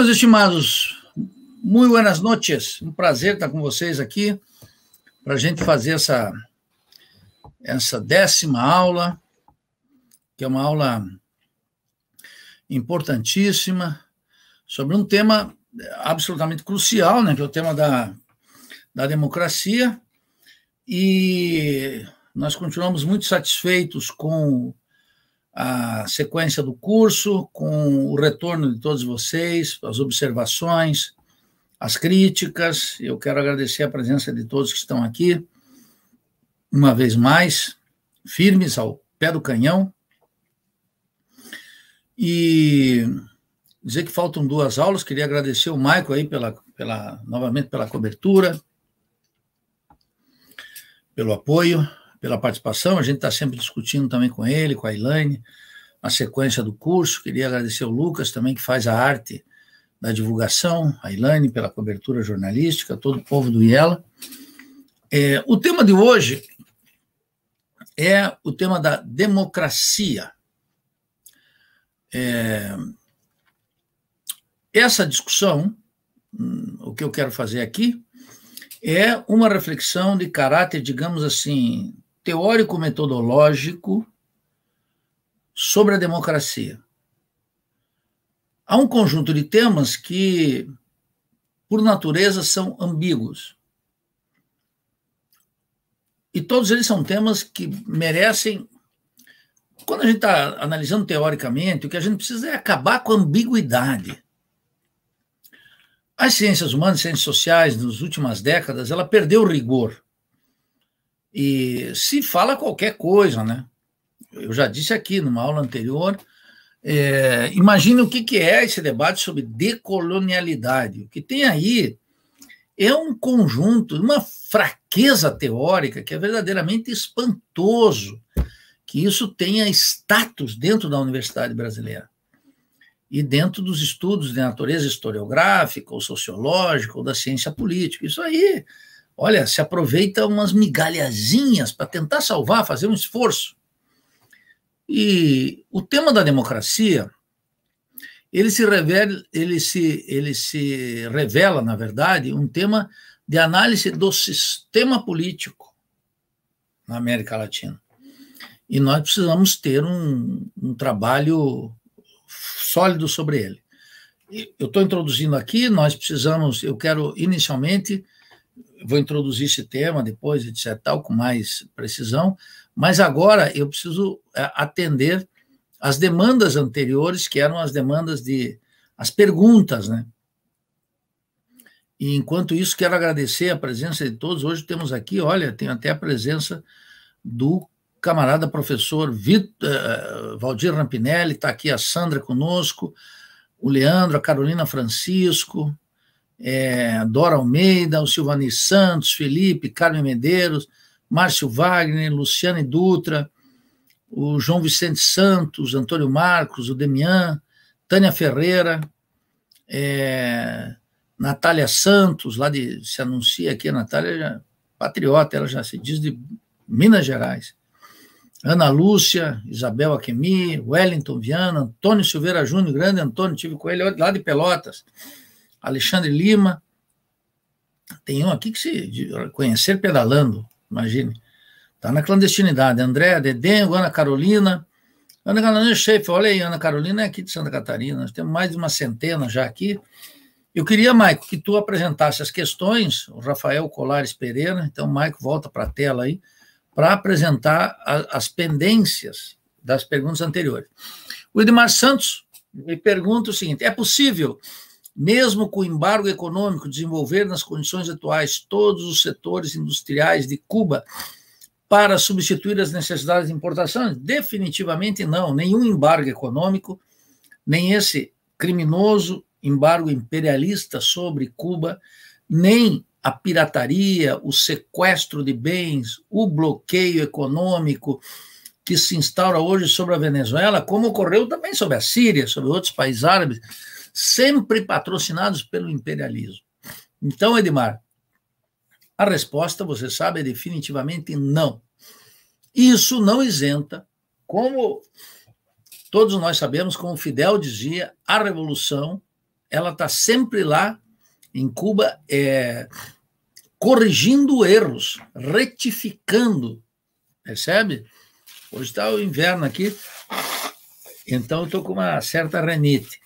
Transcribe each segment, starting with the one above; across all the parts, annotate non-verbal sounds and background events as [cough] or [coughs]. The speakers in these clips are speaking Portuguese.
meus estimados, muito buenas noches. É um prazer estar com vocês aqui para a gente fazer essa, essa décima aula, que é uma aula importantíssima sobre um tema absolutamente crucial, né, que é o tema da, da democracia. E nós continuamos muito satisfeitos com a sequência do curso, com o retorno de todos vocês, as observações, as críticas. Eu quero agradecer a presença de todos que estão aqui, uma vez mais, firmes ao pé do canhão. E dizer que faltam duas aulas, queria agradecer o Maico aí pela, pela, novamente pela cobertura, pelo apoio pela participação. A gente está sempre discutindo também com ele, com a Elaine, a sequência do curso. Queria agradecer ao Lucas também, que faz a arte da divulgação, a Ilane pela cobertura jornalística, todo o povo do IELA. É, o tema de hoje é o tema da democracia. É, essa discussão, hum, o que eu quero fazer aqui, é uma reflexão de caráter, digamos assim, teórico-metodológico sobre a democracia. Há um conjunto de temas que, por natureza, são ambíguos. E todos eles são temas que merecem. Quando a gente está analisando teoricamente, o que a gente precisa é acabar com a ambiguidade. As ciências humanas, ciências sociais, nas últimas décadas, ela perdeu o rigor. E se fala qualquer coisa, né? Eu já disse aqui numa aula anterior. É, imagine o que, que é esse debate sobre decolonialidade. O que tem aí é um conjunto, uma fraqueza teórica que é verdadeiramente espantoso que isso tenha status dentro da universidade brasileira e dentro dos estudos de natureza historiográfica ou sociológica ou da ciência política. Isso aí olha, se aproveita umas migalhazinhas para tentar salvar, fazer um esforço. E o tema da democracia, ele se revela, ele se, ele se revela, na verdade, um tema de análise do sistema político na América Latina. E nós precisamos ter um, um trabalho sólido sobre ele. Eu estou introduzindo aqui, nós precisamos, eu quero inicialmente vou introduzir esse tema depois, etc., tal, com mais precisão, mas agora eu preciso é, atender às demandas anteriores, que eram as demandas de. as perguntas, né? E enquanto isso, quero agradecer a presença de todos. Hoje temos aqui, olha, tem até a presença do camarada professor Vitor, eh, Valdir Rampinelli, está aqui a Sandra conosco, o Leandro, a Carolina Francisco, é, Dora Almeida, o Silvani Santos, Felipe, Carmen Medeiros, Márcio Wagner, Luciane Dutra, o João Vicente Santos, Antônio Marcos, o Demian, Tânia Ferreira, é, Natália Santos, lá de se anuncia aqui, a Natália já, é patriota, ela já se diz de Minas Gerais. Ana Lúcia, Isabel Aquemi, Wellington Viana, Antônio Silveira Júnior, grande Antônio, tive com ele lá de Pelotas. Alexandre Lima. Tem um aqui que se conhecer pedalando, imagine. Está na clandestinidade. André, Dedengo, Ana Carolina. Ana Carolina Schaefer, olha aí, Ana Carolina é aqui de Santa Catarina. Nós temos mais de uma centena já aqui. Eu queria, Maico, que tu apresentasse as questões, o Rafael Colares Pereira, então, Maico, volta para a tela aí, para apresentar a, as pendências das perguntas anteriores. O Edmar Santos me pergunta o seguinte: é possível mesmo com o embargo econômico, desenvolver nas condições atuais todos os setores industriais de Cuba para substituir as necessidades de importação? Definitivamente não. Nenhum embargo econômico, nem esse criminoso embargo imperialista sobre Cuba, nem a pirataria, o sequestro de bens, o bloqueio econômico que se instaura hoje sobre a Venezuela, como ocorreu também sobre a Síria, sobre outros países árabes sempre patrocinados pelo imperialismo. Então, Edmar, a resposta, você sabe, é definitivamente não. Isso não isenta, como todos nós sabemos, como Fidel dizia, a revolução ela está sempre lá em Cuba, é, corrigindo erros, retificando, percebe? Hoje está o inverno aqui, então eu estou com uma certa renite.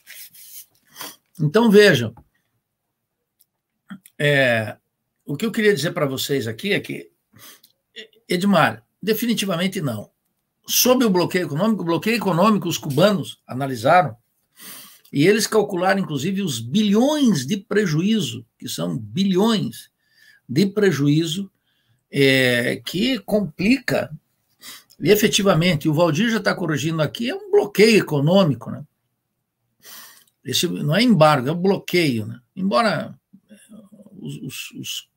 Então vejam, é, o que eu queria dizer para vocês aqui é que, Edmar, definitivamente não. Sob o bloqueio econômico, o bloqueio econômico, os cubanos analisaram e eles calcularam, inclusive, os bilhões de prejuízo, que são bilhões de prejuízo, é, que complica e, efetivamente. O Valdir já está corrigindo aqui, é um bloqueio econômico, né? Esse não é embargo, é bloqueio. Né? Embora eh, os, os,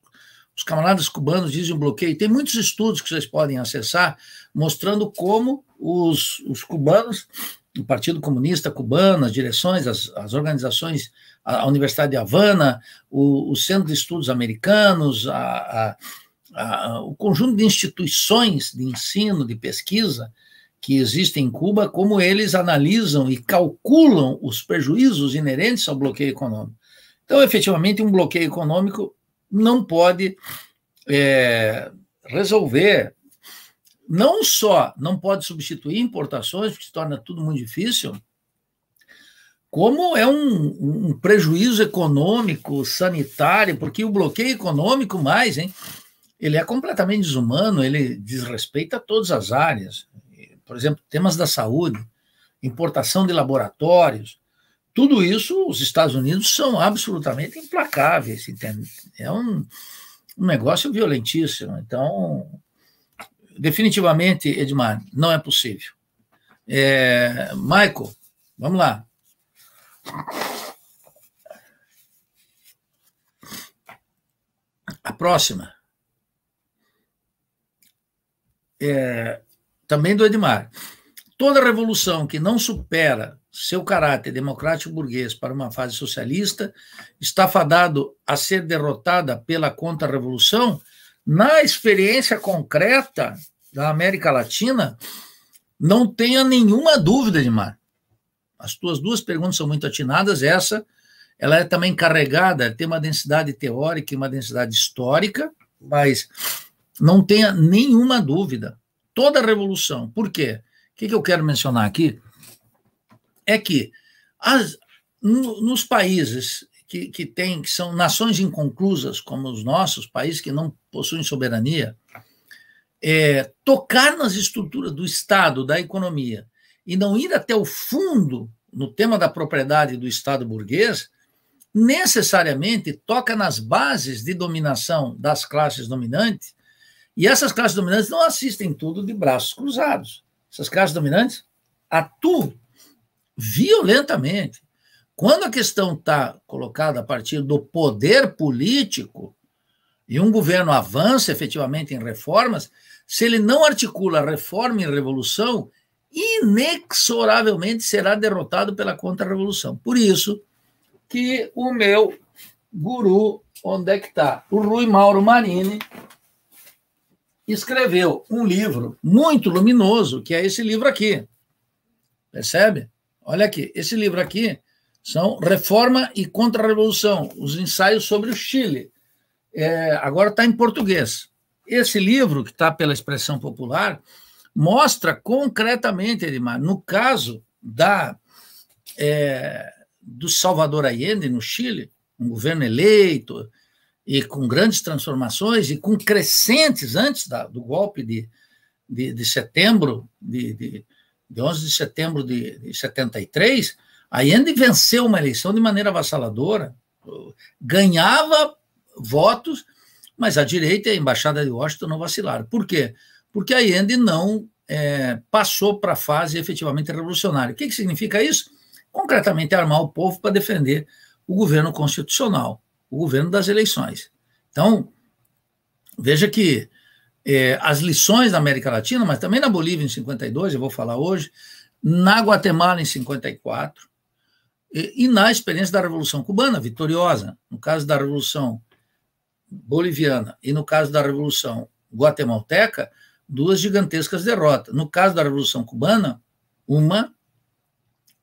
os, camaradas cubanos dizem bloqueio, tem muitos estudos que vocês podem acessar mostrando como os, os cubanos, o Partido Comunista Cubano, as direções, as, as organizações, a, Universidade de Havana, o, o Centro de Estudos Americanos, a, a, a, o conjunto de instituições de ensino, de pesquisa, que existe em Cuba, como eles analisam e calculam os prejuízos inerentes ao bloqueio econômico. Então, efetivamente, um bloqueio econômico não pode é, resolver, não só não pode substituir importações, que se torna tudo muito difícil, como é um, um prejuízo econômico, sanitário, porque o bloqueio econômico mais, hein? ele é completamente desumano, ele desrespeita todas as áreas por exemplo, temas da saúde, importação de laboratórios, tudo isso os Estados Unidos são absolutamente implacáveis, entende? É um, um negócio violentíssimo. Então, definitivamente, Edmar, não é possível. É, Michael, vamos lá. A próxima. É, também do Edmar. Toda revolução que não supera seu caráter democrático burguês para uma fase socialista está fadado a ser derrotada pela contra-revolução. Na experiência concreta da América Latina, não tenha nenhuma dúvida, Edmar. As tuas duas perguntas são muito atinadas. Essa, ela é também carregada, tem uma densidade teórica e uma densidade histórica, mas não tenha nenhuma dúvida toda a revolução. Por quê? O que, que eu quero mencionar aqui é que as, no, nos países que, que, tem, que são nações inconclusas, como os nossos, países que não possuem soberania, é, tocar nas estruturas do Estado, da economia, e não ir até o fundo no tema da propriedade do Estado burguês, necessariamente toca nas bases de dominação das classes dominantes e essas classes dominantes não assistem tudo de braços cruzados. Essas classes dominantes atuam violentamente. Quando a questão está colocada a partir do poder político e um governo avança efetivamente em reformas, se ele não articula reforma e revolução, inexoravelmente será derrotado pela contra-revolução. Por isso que o meu guru, onde é que está? O Rui Mauro Marini, escreveu um livro muito luminoso, que é esse livro aqui. Percebe? Olha aqui, esse livro aqui são Reforma e Contra-Revolução, os ensaios sobre o Chile. É, agora está em português. Esse livro, que está pela expressão popular, mostra concretamente, Edmar, no caso da é, do Salvador Allende, no Chile, um governo eleito, e com grandes transformações e com crescentes antes da, do golpe de, de, de setembro, de, de, de, 11 de setembro de, de 73, a Allende venceu uma eleição de maneira avassaladora, ganhava votos, mas a direita e a Embaixada de Washington não vacilaram. Por quê? Porque a Allende não é, passou para a fase efetivamente revolucionária. O que, que significa isso? Concretamente, armar o povo para defender o governo constitucional o governo das eleições. Então, veja que é, as lições da América Latina, mas também na Bolívia em 52, eu vou falar hoje, na Guatemala em 54 e, e na experiência da Revolução Cubana, vitoriosa, no caso da Revolução Boliviana e no caso da Revolução Guatemalteca, duas gigantescas derrotas. No caso da Revolução Cubana, uma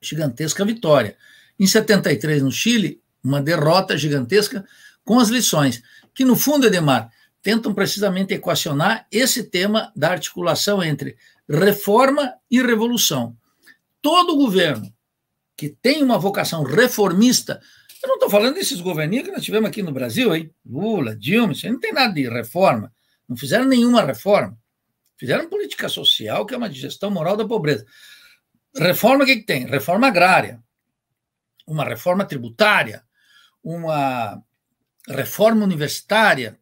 gigantesca vitória. Em 73, no Chile, uma derrota gigantesca, com as lições, que no fundo, Edemar, tentam precisamente equacionar esse tema da articulação entre reforma e revolução. Todo governo que tem uma vocação reformista, eu não estou falando desses governinhos que nós tivemos aqui no Brasil, hein? Lula, Dilma, isso aí não tem nada de reforma, não fizeram nenhuma reforma. Fizeram política social, que é uma digestão moral da pobreza. Reforma o que, que tem? Reforma agrária, uma reforma tributária, uma reforma universitária,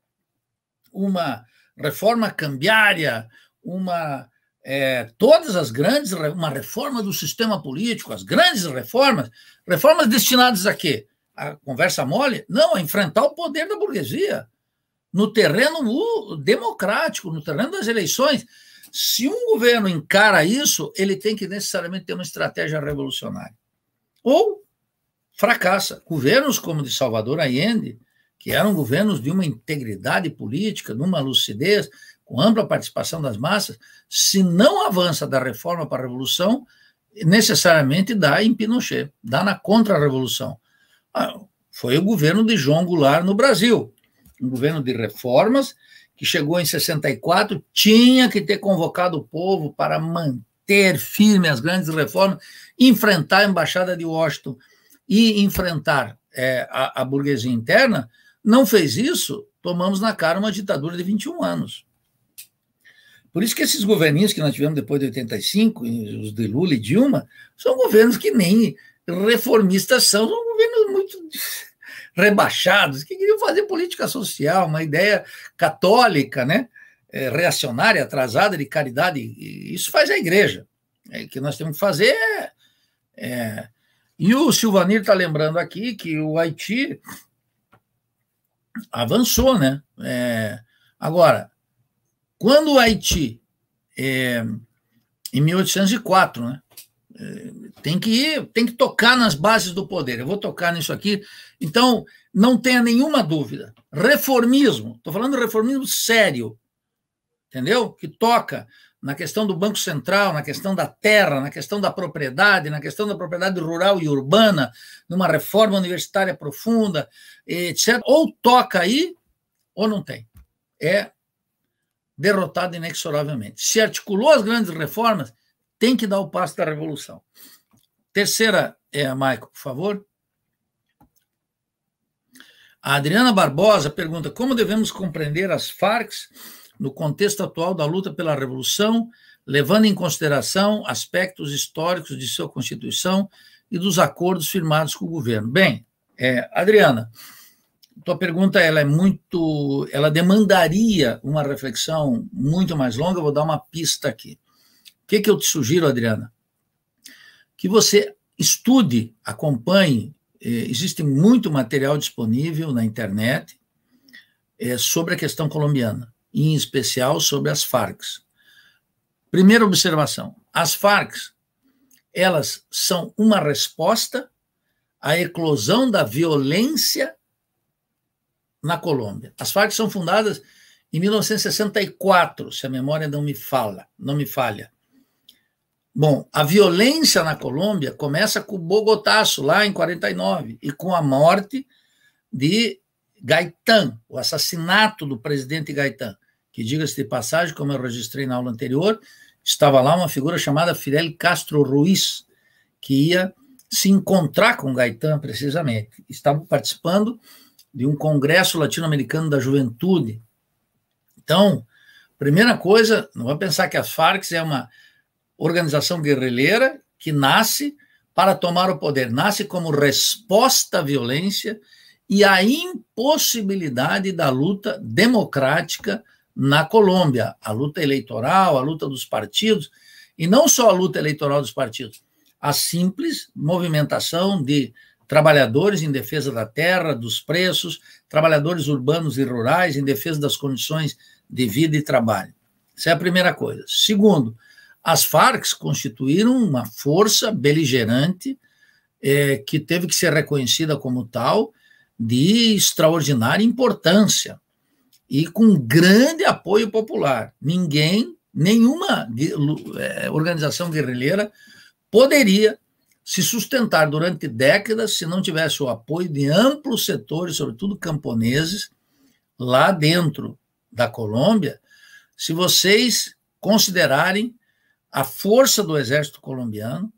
uma reforma cambiária, uma é, todas as grandes uma reforma do sistema político, as grandes reformas, reformas destinadas a quê? A conversa mole? Não, a enfrentar o poder da burguesia no terreno democrático, no terreno das eleições. Se um governo encara isso, ele tem que necessariamente ter uma estratégia revolucionária. Ou fracassa. Governos como o de Salvador Allende, que eram governos de uma integridade política, de uma lucidez, com ampla participação das massas, se não avança da reforma para a revolução, necessariamente dá em Pinochet, dá na contra-revolução. Ah, foi o governo de João Goulart no Brasil, um governo de reformas que chegou em 64, tinha que ter convocado o povo para manter firme as grandes reformas, enfrentar a embaixada de Washington, e enfrentar é, a, a burguesia interna, não fez isso, tomamos na cara uma ditadura de 21 anos. Por isso que esses governinhos que nós tivemos depois de 85, os de Lula e Dilma, são governos que nem reformistas são, são governos muito rebaixados, que queriam fazer política social, uma ideia católica, né? É, reacionária, atrasada de caridade. isso faz a igreja. É, o que nós temos que fazer é, é e o Silvanir está lembrando aqui que o Haiti avançou, né? É, agora, quando o Haiti, é, em 1804, né? É, tem que ir, tem que tocar nas bases do poder. Eu vou tocar nisso aqui. Então, não tenha nenhuma dúvida. Reformismo, estou falando reformismo sério, entendeu? Que toca na questão do Banco Central, na questão da terra, na questão da propriedade, na questão da propriedade rural e urbana, numa reforma universitária profunda, etc. Ou toca aí, ou não tem. É derrotado inexoravelmente. Se articulou as grandes reformas, tem que dar o passo da revolução. Terceira, é, Maico, por favor. A Adriana Barbosa pergunta como devemos compreender as FARCs no contexto atual da luta pela revolução, levando em consideração aspectos históricos de sua Constituição e dos acordos firmados com o governo. Bem, é, Adriana, tua pergunta ela é muito, ela demandaria uma reflexão muito mais longa. Eu vou dar uma pista aqui. O que, que eu te sugiro, Adriana? Que você estude, acompanhe. É, existe muito material disponível na internet é, sobre a questão colombiana em especial sobre as Farc. Primeira observação: as Farc elas são uma resposta à eclosão da violência na Colômbia. As Farc são fundadas em 1964, se a memória não me fala, não me falha. Bom, a violência na Colômbia começa com o Bogotaço, lá em 49, e com a morte de Gaitán, o assassinato do presidente Gaitán que, diga-se de passagem, como eu registrei na aula anterior, estava lá uma figura chamada Fidel Castro Ruiz, que ia se encontrar com Gaetan, precisamente. Estavam participando de um congresso latino-americano da juventude. Então, primeira coisa, não vai pensar que as Farc é uma organização guerrilheira que nasce para tomar o poder, nasce como resposta à violência e à impossibilidade da luta democrática na Colômbia, a luta eleitoral, a luta dos partidos, e não só a luta eleitoral dos partidos, a simples movimentação de trabalhadores em defesa da terra, dos preços, trabalhadores urbanos e rurais em defesa das condições de vida e trabalho. Essa é a primeira coisa. Segundo, as Farc constituíram uma força beligerante é, que teve que ser reconhecida como tal de extraordinária importância e com grande apoio popular. Ninguém, nenhuma é, organização guerrilheira poderia se sustentar durante décadas se não tivesse o apoio de amplos setores, sobretudo camponeses, lá dentro da Colômbia. Se vocês considerarem a força do exército colombiano,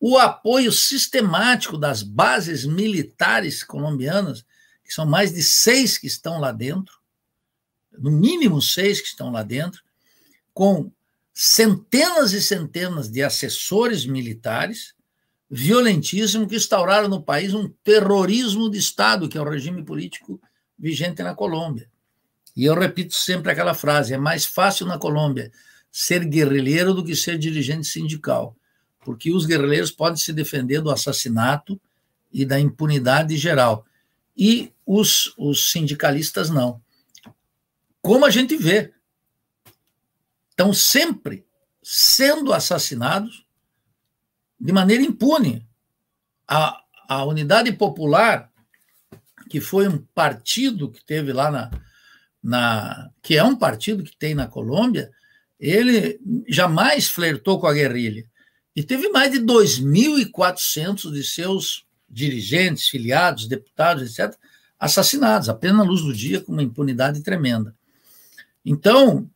o apoio sistemático das bases militares colombianas, que são mais de seis que estão lá dentro, no mínimo seis que estão lá dentro, com centenas e centenas de assessores militares violentíssimo que instauraram no país um terrorismo de Estado, que é o regime político vigente na Colômbia. E eu repito sempre aquela frase: é mais fácil na Colômbia ser guerrilheiro do que ser dirigente sindical, porque os guerrilheiros podem se defender do assassinato e da impunidade geral, e os, os sindicalistas não como a gente vê. Estão sempre sendo assassinados de maneira impune. A, a Unidade Popular, que foi um partido que teve lá na, na. que é um partido que tem na Colômbia, ele jamais flertou com a guerrilha. E teve mais de 2.400 de seus dirigentes, filiados, deputados, etc., assassinados, apenas à luz do dia, com uma impunidade tremenda. Então,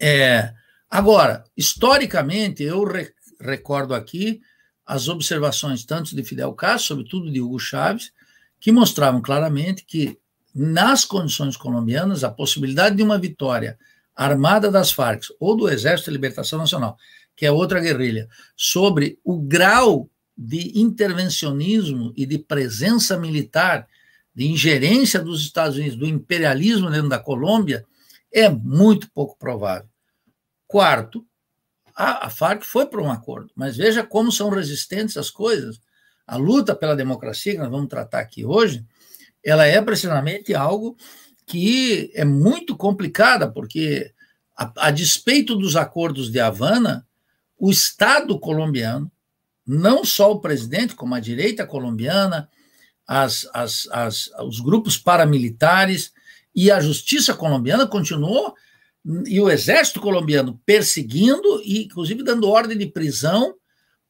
é, agora, historicamente, eu re, recordo aqui as observações tanto de Fidel Castro, sobretudo de Hugo Chávez, que mostravam claramente que, nas condições colombianas, a possibilidade de uma vitória armada das Farc ou do Exército de Libertação Nacional, que é outra guerrilha, sobre o grau de intervencionismo e de presença militar, de ingerência dos Estados Unidos, do imperialismo dentro da Colômbia, é muito pouco provável. Quarto, a, a Farc foi para um acordo, mas veja como são resistentes as coisas. A luta pela democracia, que nós vamos tratar aqui hoje, ela é precisamente algo que é muito complicada, porque, a, a despeito dos acordos de Havana, o Estado colombiano, não só o presidente, como a direita colombiana, as, as, as, os grupos paramilitares, e a justiça colombiana continuou e o exército colombiano perseguindo e inclusive dando ordem de prisão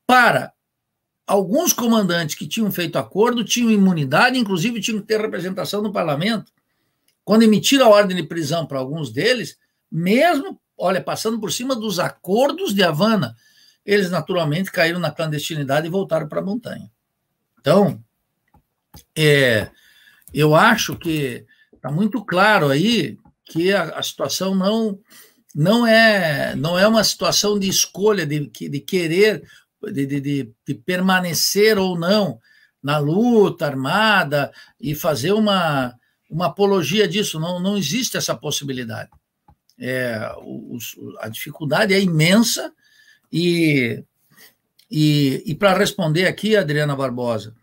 para alguns comandantes que tinham feito acordo, tinham imunidade, inclusive tinham que ter representação no parlamento. Quando emitiram a ordem de prisão para alguns deles, mesmo, olha, passando por cima dos acordos de Havana, eles naturalmente caíram na clandestinidade e voltaram para a montanha. Então, é, eu acho que Tá muito claro aí que a, a, situação não não é não é uma situação de escolha de, de querer de, de, de permanecer ou não na luta armada e fazer uma, uma apologia disso não, não existe essa possibilidade é, os, a dificuldade é imensa e e, e para responder aqui Adriana Barbosa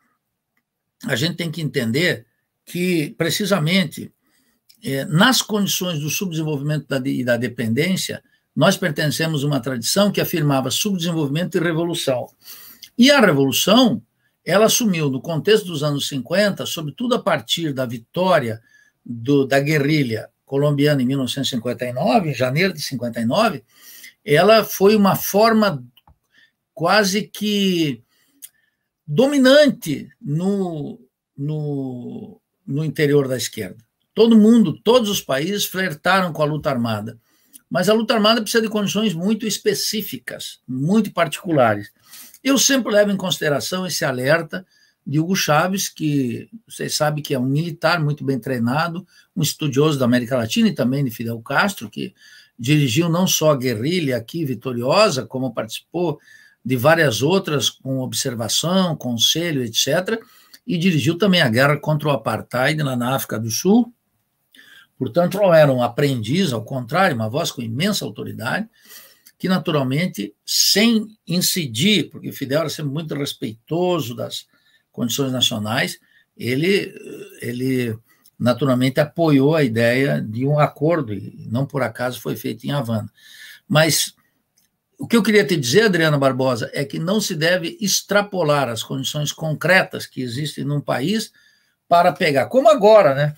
a gente tem que entender que precisamente é, nas condições do subdesenvolvimento da, e da dependência, nós pertencemos a uma tradição que afirmava subdesenvolvimento e revolução. E a revolução, ela assumiu, no contexto dos anos 50, sobretudo a partir da vitória do, da guerrilha colombiana em 1959, em janeiro de 59, ela foi uma forma quase que dominante no, no, no interior da esquerda. Todo mundo, todos os países flertaram com a luta armada. Mas a luta armada precisa de condições muito específicas, muito particulares. Eu sempre levo em consideração esse alerta de Hugo Chaves, que vocês sabem que é um militar muito bem treinado, um estudioso da América Latina e também de Fidel Castro, que dirigiu não só a guerrilha aqui vitoriosa, como participou de várias outras com observação, conselho, etc., e dirigiu também a guerra contra o apartheid lá na África do Sul, Portanto, não era um aprendiz, ao contrário, uma voz com imensa autoridade, que naturalmente, sem incidir, porque Fidel era sempre muito respeitoso das condições nacionais, ele, ele naturalmente apoiou a ideia de um acordo, e não por acaso foi feito em Havana. Mas o que eu queria te dizer, Adriana Barbosa, é que não se deve extrapolar as condições concretas que existem num país para pegar, como agora, né?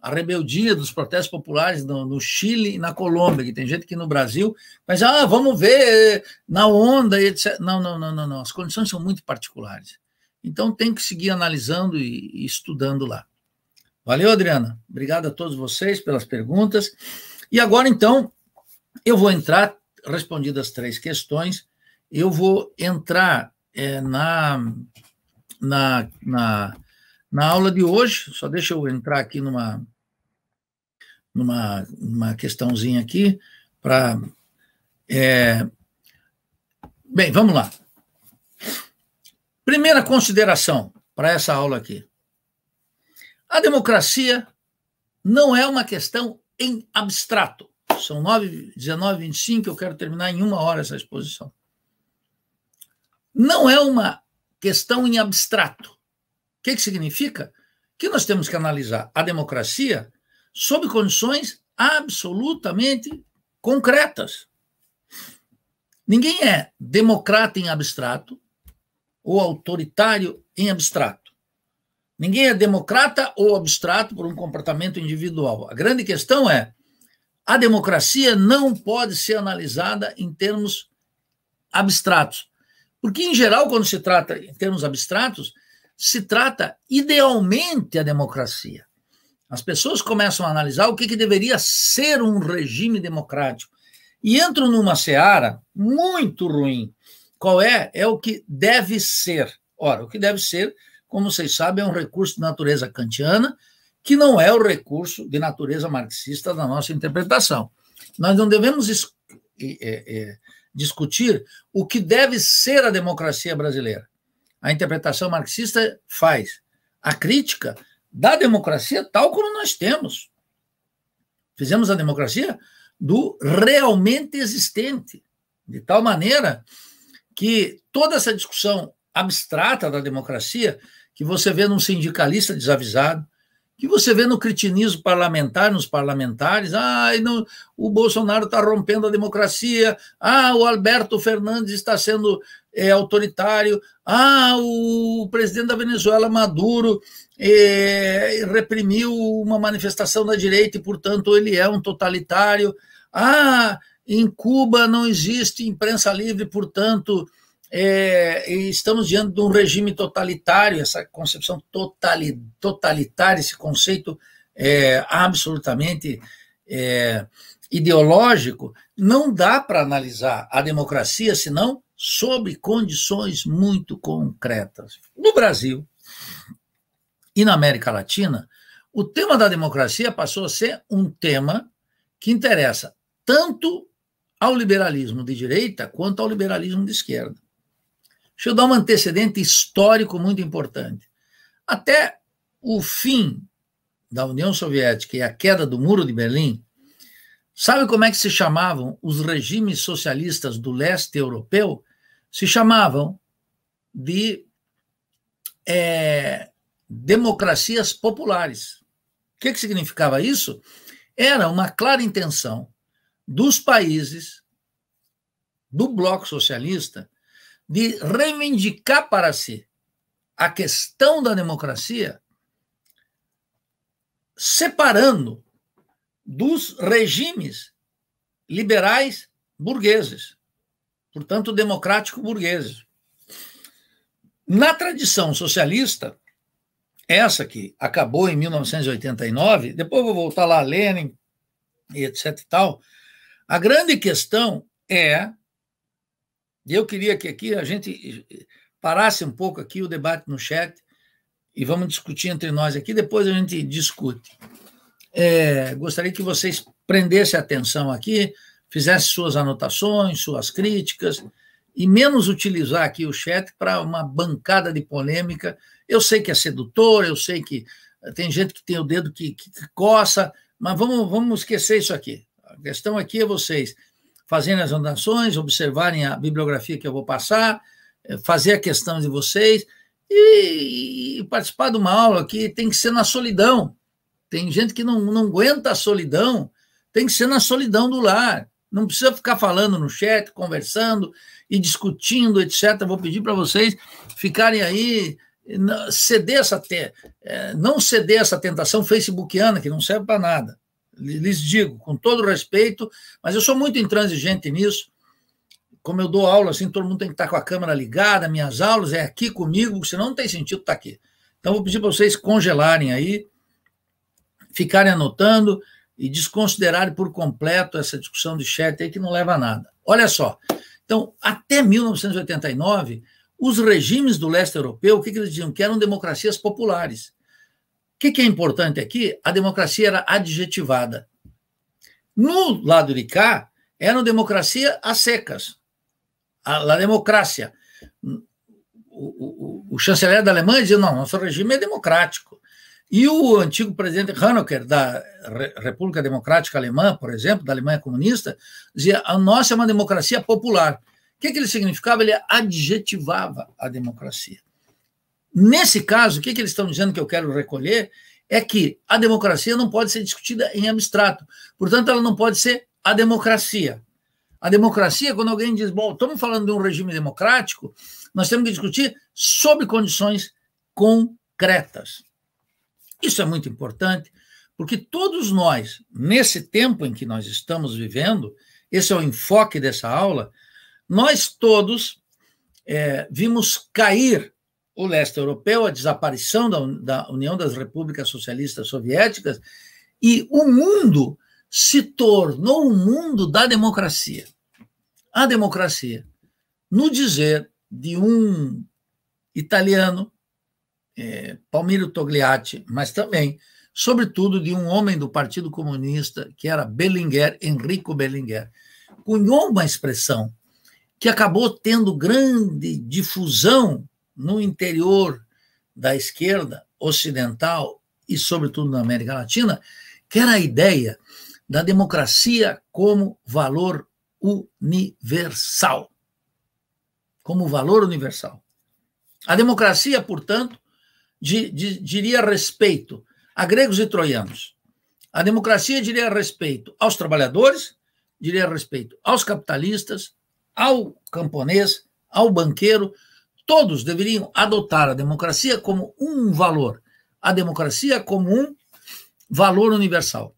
a rebeldia dos protestos populares no, no, Chile e na Colômbia, que tem gente que no Brasil, mas ah, vamos ver na onda, etc. Não, não, não, não, não. As condições são muito particulares. Então tem que seguir analisando e, e estudando lá. Valeu, Adriana. Obrigado a todos vocês pelas perguntas. E agora, então, eu vou entrar, respondidas as três questões, eu vou entrar é, na, na, na na aula de hoje, só deixa eu entrar aqui numa, numa, numa questãozinha aqui para. É... Bem, vamos lá. Primeira consideração para essa aula aqui. A democracia não é uma questão em abstrato. São 9, 19, 25, eu quero terminar em uma hora essa exposição. Não é uma questão em abstrato que, que significa? Que nós temos que analisar a democracia sob condições absolutamente concretas. Ninguém é democrata em abstrato ou autoritário em abstrato. Ninguém é democrata ou abstrato por um comportamento individual. A grande questão é: a democracia não pode ser analisada em termos abstratos. Porque, em geral, quando se trata em termos abstratos, se trata idealmente a democracia. As pessoas começam a analisar o que, que deveria ser um regime democrático e entram numa seara muito ruim. Qual é? É o que deve ser. Ora, o que deve ser, como vocês sabem, é um recurso de natureza kantiana, que não é o recurso de natureza marxista da nossa interpretação. Nós não devemos é, é, discutir o que deve ser a democracia brasileira a interpretação marxista faz a crítica da democracia tal como nós temos. Fizemos a democracia do realmente existente, de tal maneira que toda essa discussão abstrata da democracia, que você vê num sindicalista desavisado, que você vê no cretinismo parlamentar, nos parlamentares, ah, não, o Bolsonaro está rompendo a democracia, ah, o Alberto Fernandes está sendo é, autoritário, ah, o presidente da Venezuela, Maduro, é, reprimiu uma manifestação da direita e, portanto, ele é um totalitário, ah, em Cuba não existe imprensa livre, portanto, é, estamos diante de um regime totalitário, essa concepção totali, totalitária, esse conceito é, absolutamente é, ideológico, não dá para analisar a democracia senão sob condições muito concretas. No Brasil e na América Latina, o tema da democracia passou a ser um tema que interessa tanto ao liberalismo de direita quanto ao liberalismo de esquerda. Deixa eu dar um antecedente histórico muito importante. Até o fim da União Soviética e a queda do Muro de Berlim, sabe como é que se chamavam os regimes socialistas do leste europeu? Se chamavam de é, democracias populares. O que, que significava isso? Era uma clara intenção dos países do bloco socialista de reivindicar para si a questão da democracia, separando dos regimes liberais burgueses, portanto, democrático-burgueses. Na tradição socialista, essa que acabou em 1989, depois vou voltar lá a Lenin e etc e tal, a grande questão é eu queria que aqui a gente eh, parasse um pouco aqui o debate no chat e vamos discutir entre nós aqui, depois a gente discute. É, gostaria que vocês prendessem atenção aqui, fizessem suas anotações, suas críticas, e menos utilizar aqui o chat para uma bancada de polêmica. Eu sei que é sedutor, eu sei que eh, tem gente que tem o dedo que, que, que coça, mas vamos, vamos esquecer isso aqui. A questão aqui é vocês fazerem as anotações, observarem a bibliografia que eu vou passar, eh, fazer a questão de vocês e, e, participar de uma aula que tem que ser na solidão. Tem gente que não, não aguenta a solidão, tem que ser na solidão do lar. Não precisa ficar falando no chat, conversando e discutindo, etc. Vou pedir para vocês ficarem aí, ceder essa te, eh, não ceder essa tentação facebookiana, que não serve para nada lhes digo, com todo respeito, mas eu sou muito intransigente nisso. Como eu dou aula, assim, todo mundo tem que estar com a câmera ligada, minhas aulas é aqui comigo, senão não tem sentido estar aqui. Então, vou pedir para vocês congelarem aí, ficarem anotando e desconsiderarem por completo essa discussão de chat aí que não leva a nada. Olha só, então, até 1989, os regimes do leste europeu, o que, que eles diziam? Que eram democracias populares que, que é importante aqui? A democracia era adjetivada. No lado de cá, era democracia a secas. A, a democracia. O, o, o, chanceler da Alemanha dizia: não, nosso regime é democrático. E o antigo presidente Hanecker, da República Democrática Alemã, por exemplo, da Alemanha Comunista, dizia: a nossa é uma democracia popular. O que, que ele significava? Ele adjetivava a democracia. Nesse caso, o que, que eles estão dizendo que eu quero recolher é que a democracia não pode ser discutida em abstrato. Portanto, ela não pode ser a democracia. A democracia, quando alguém diz, bom, estamos falando de um regime democrático, nós temos que discutir sob condições concretas. Isso é muito importante, porque todos nós, nesse tempo em que nós estamos vivendo, esse é o enfoque dessa aula, nós todos é, vimos cair o leste europeu, a desaparição da, da União das Repúblicas Socialistas Soviéticas, e o mundo se tornou o um mundo da democracia. A democracia, no dizer de um italiano, é, Palmiro Togliatti, mas também, sobretudo, de um homem do Partido Comunista, que era Bellinger, Enrico Bellinger, cunhou uma expressão que acabou tendo grande difusão no interior da esquerda ocidental e, sobretudo, na América Latina, que era a ideia da democracia como valor universal. Como valor universal. A democracia, portanto, diria respeito a gregos e troianos. A democracia diria respeito aos trabalhadores, diria respeito aos capitalistas, ao camponês, ao banqueiro, todos deveriam adotar a democracia como um valor, a democracia como um valor universal.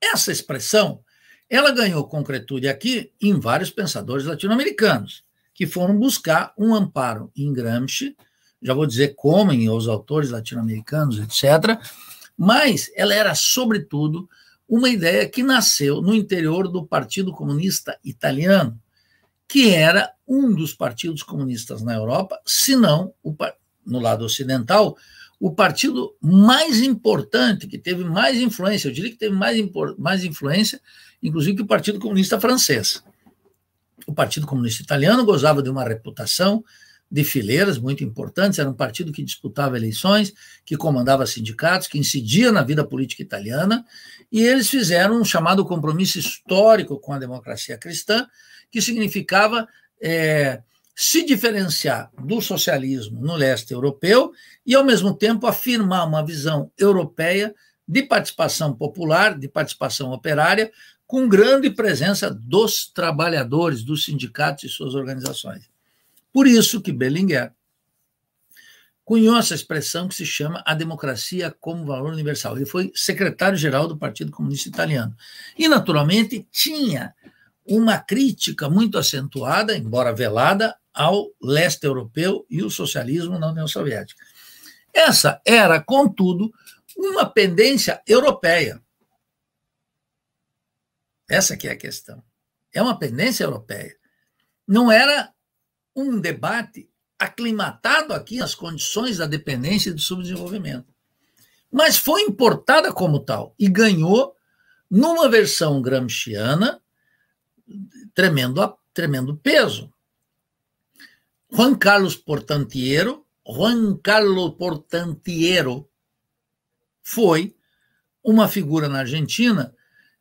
Essa expressão, ela ganhou concretude aqui em vários pensadores latino-americanos, que foram buscar um amparo em Gramsci, já vou dizer como em os autores latino-americanos, etc., mas ela era, sobretudo, uma ideia que nasceu no interior do Partido Comunista Italiano, que era um dos partidos comunistas na Europa, se não o, no lado ocidental, o partido mais importante, que teve mais influência, eu diria que teve mais, mais influência, inclusive, que o Partido Comunista Francês. O Partido Comunista Italiano gozava de uma reputação de fileiras muito importantes, era um partido que disputava eleições, que comandava sindicatos, que incidia na vida política italiana, e eles fizeram um chamado compromisso histórico com a democracia cristã, que significava é, se diferenciar do socialismo no leste europeu e, ao mesmo tempo, afirmar uma visão europeia de participação popular, de participação operária, com grande presença dos trabalhadores, dos sindicatos e suas organizações. Por isso que Berlinguer cunhou essa expressão que se chama a democracia como valor universal. Ele foi secretário-geral do Partido Comunista Italiano. E, naturalmente, tinha uma crítica muito acentuada, embora velada, ao leste europeu e o socialismo na União Soviética. Essa era, contudo, uma pendência europeia. Essa que é a questão. É uma pendência europeia. Não era um debate aclimatado aqui às condições da dependência e do subdesenvolvimento. Mas foi importada como tal e ganhou, numa versão gramsciana, tremendo, tremendo peso. Juan Carlos Portantiero, Juan Carlos Portantiero foi uma figura na Argentina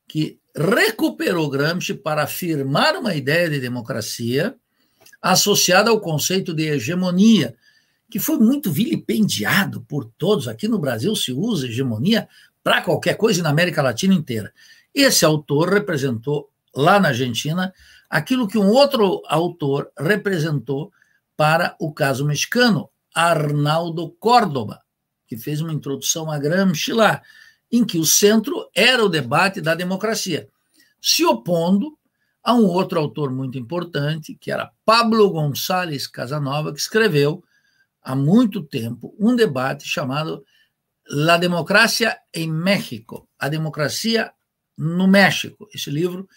que recuperou Gramsci para afirmar uma ideia de democracia associada ao conceito de hegemonia, que foi muito vilipendiado por todos. Aqui no Brasil se usa hegemonia para qualquer coisa e na América Latina inteira. Esse autor representou lá na Argentina, aquilo que um outro autor representou para o caso mexicano, Arnaldo Córdoba, que fez uma introdução a Gramsci lá, em que o centro era o debate da democracia, se opondo a um outro autor muito importante, que era Pablo Gonçalves Casanova, que escreveu há muito tempo um debate chamado La Democracia em México, a democracia no México. Esse livro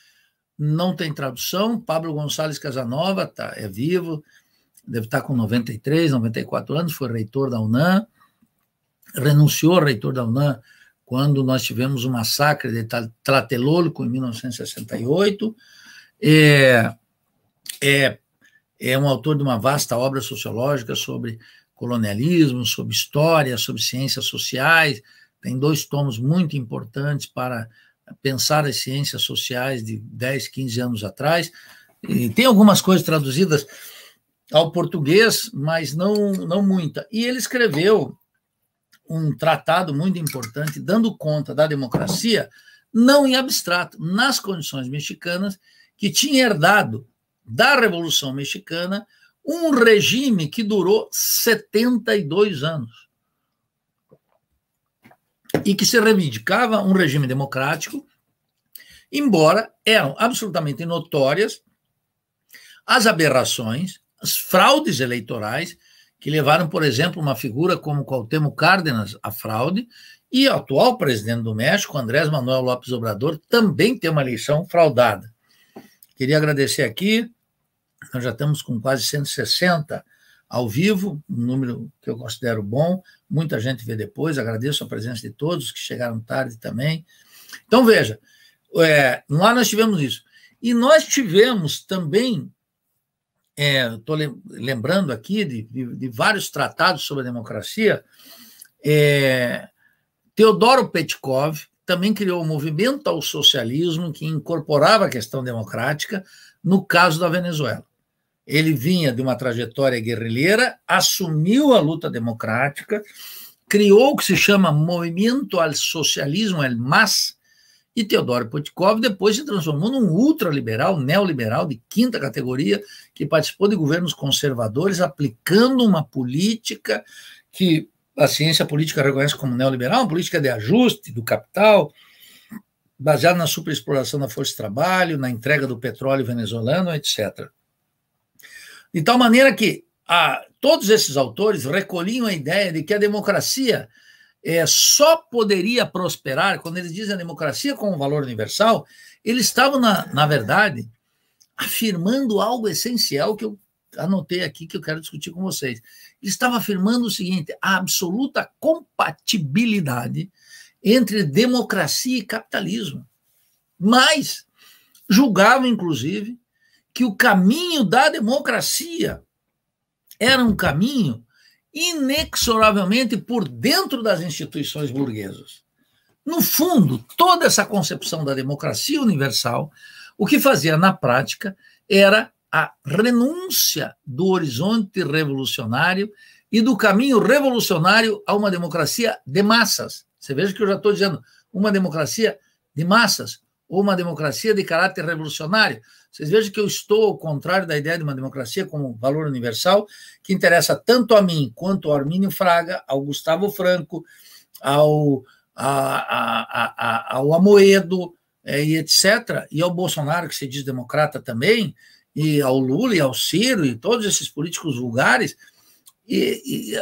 não tem tradução. Pablo Gonçalves Casanova tá, é vivo, deve estar tá com 93, 94 anos, foi reitor da UNAM, renunciou reitor da UNAM quando nós tivemos o massacre de Tlatelolco em 1968. É, é, é um autor de uma vasta obra sociológica sobre colonialismo, sobre história, sobre ciências sociais. Tem dois tomos muito importantes para pensar as ciências sociais de 10, 15 anos atrás. E tem algumas coisas traduzidas ao português, mas não, não muita. E ele escreveu um tratado muito importante, dando conta da democracia, não em abstrato, nas condições mexicanas, que tinha herdado da Revolução Mexicana um regime que durou 72 anos e que se reivindicava um regime democrático, embora eram absolutamente notórias as aberrações, as fraudes eleitorais que levaram, por exemplo, uma figura como Cuauhtémoc Cárdenas à fraude e o atual presidente do México, Andrés Manuel López Obrador, também tem uma eleição fraudada. Queria agradecer aqui, nós já estamos com quase 160 ao vivo, um número que eu considero bom, muita gente vê depois, agradeço a presença de todos que chegaram tarde também. Então, veja, é, lá nós tivemos isso. E nós tivemos também, estou é, lembrando aqui de, de, de, vários tratados sobre a democracia, é, Teodoro Petkov também criou o movimento ao socialismo, que incorporava a questão democrática, no caso da Venezuela. Ele vinha de uma trajetória guerrilheira, assumiu a luta democrática, criou o que se chama Movimento ao Socialismo, el MAS, e Teodoro Potkov depois se transformou num ultraliberal, neoliberal de quinta categoria, que participou de governos conservadores, aplicando uma política que a ciência política reconhece como neoliberal, uma política de ajuste do capital, baseada na superexploração da força de trabalho, na entrega do petróleo venezuelano, etc. De tal maneira que a, ah, todos esses autores recolhiam a ideia de que a democracia é, só poderia prosperar, quando eles dizem a democracia como um valor universal, eles estavam, na, na verdade, afirmando algo essencial que eu anotei aqui que eu quero discutir com vocês. Ele estava afirmando o seguinte: a absoluta compatibilidade entre democracia e capitalismo. Mas julgavam, inclusive, que o caminho da democracia era um caminho inexoravelmente por dentro das instituições burguesas. No fundo, toda essa concepção da democracia universal, o que fazia na prática era a renúncia do horizonte revolucionário e do caminho revolucionário a uma democracia de massas. Você veja que eu já estou dizendo, uma democracia de massas, ou uma democracia de caráter revolucionário. Vocês vejam que eu estou ao contrário da ideia de uma democracia como valor universal, que interessa tanto a mim quanto ao Armínio Fraga, ao Gustavo Franco, ao, a, a, a, ao Amoedo é, e etc., e ao Bolsonaro, que se diz democrata também, e ao Lula e ao Ciro e todos esses políticos vulgares. E, e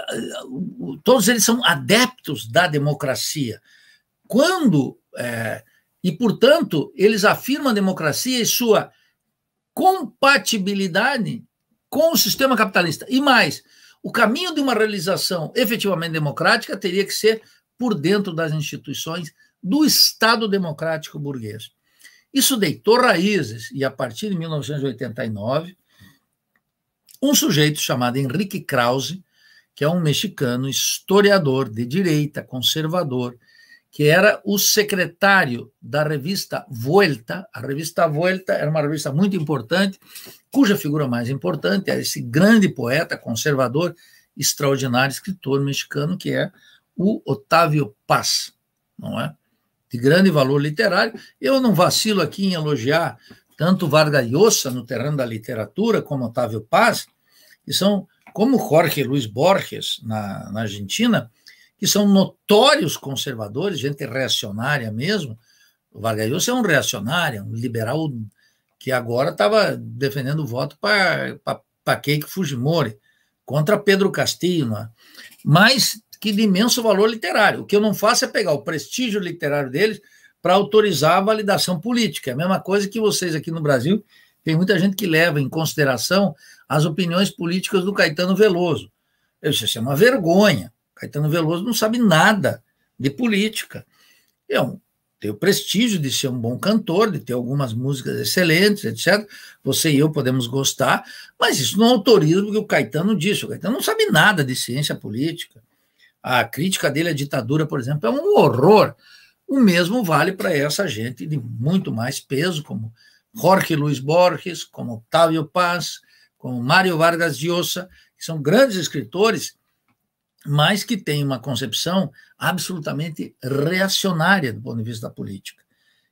todos eles são adeptos da democracia. Quando é, e, portanto, eles afirmam a democracia e sua compatibilidade com o sistema capitalista. E mais, o caminho de uma realização efetivamente democrática teria que ser por dentro das instituições do Estado democrático burguês. Isso deitou raízes, e a partir de 1989, um sujeito chamado Henrique Krause, que é um mexicano historiador de direita, conservador, que era o secretário da revista Vuelta. A revista Vuelta era uma revista muito importante, cuja figura mais importante era é esse grande poeta conservador, extraordinário escritor mexicano que é o Otávio Paz, não é? De grande valor literário. Eu não vacilo aqui em elogiar tanto Vargas Llosa no terreno da literatura como Otávio Paz, que são como Jorge Luiz Borges na, na Argentina, que são notórios conservadores, gente reacionária mesmo. O Vargas Llosa é um reacionário, um liberal que agora estava defendendo o voto para Keiko Fujimori, contra Pedro Castillo, né? mas que de imenso valor literário. O que eu não faço é pegar o prestígio literário deles para autorizar a validação política. É a mesma coisa que vocês aqui no Brasil tem muita gente que leva em consideração as opiniões políticas do Caetano Veloso. Isso é uma vergonha. Caetano Veloso não sabe nada de política. É um, tem o prestígio de ser um bom cantor, de ter algumas músicas excelentes, etc. Você e eu podemos gostar, mas isso não autoriza o que o Caetano disse. O Caetano não sabe nada de ciência política. A crítica dele à ditadura, por exemplo, é um horror. O mesmo vale para essa gente de muito mais peso, como Jorge Luiz Borges, como Otávio Paz, como Mário Vargas Llosa, que são grandes escritores mas que tem uma concepção absolutamente reacionária do ponto de vista da política.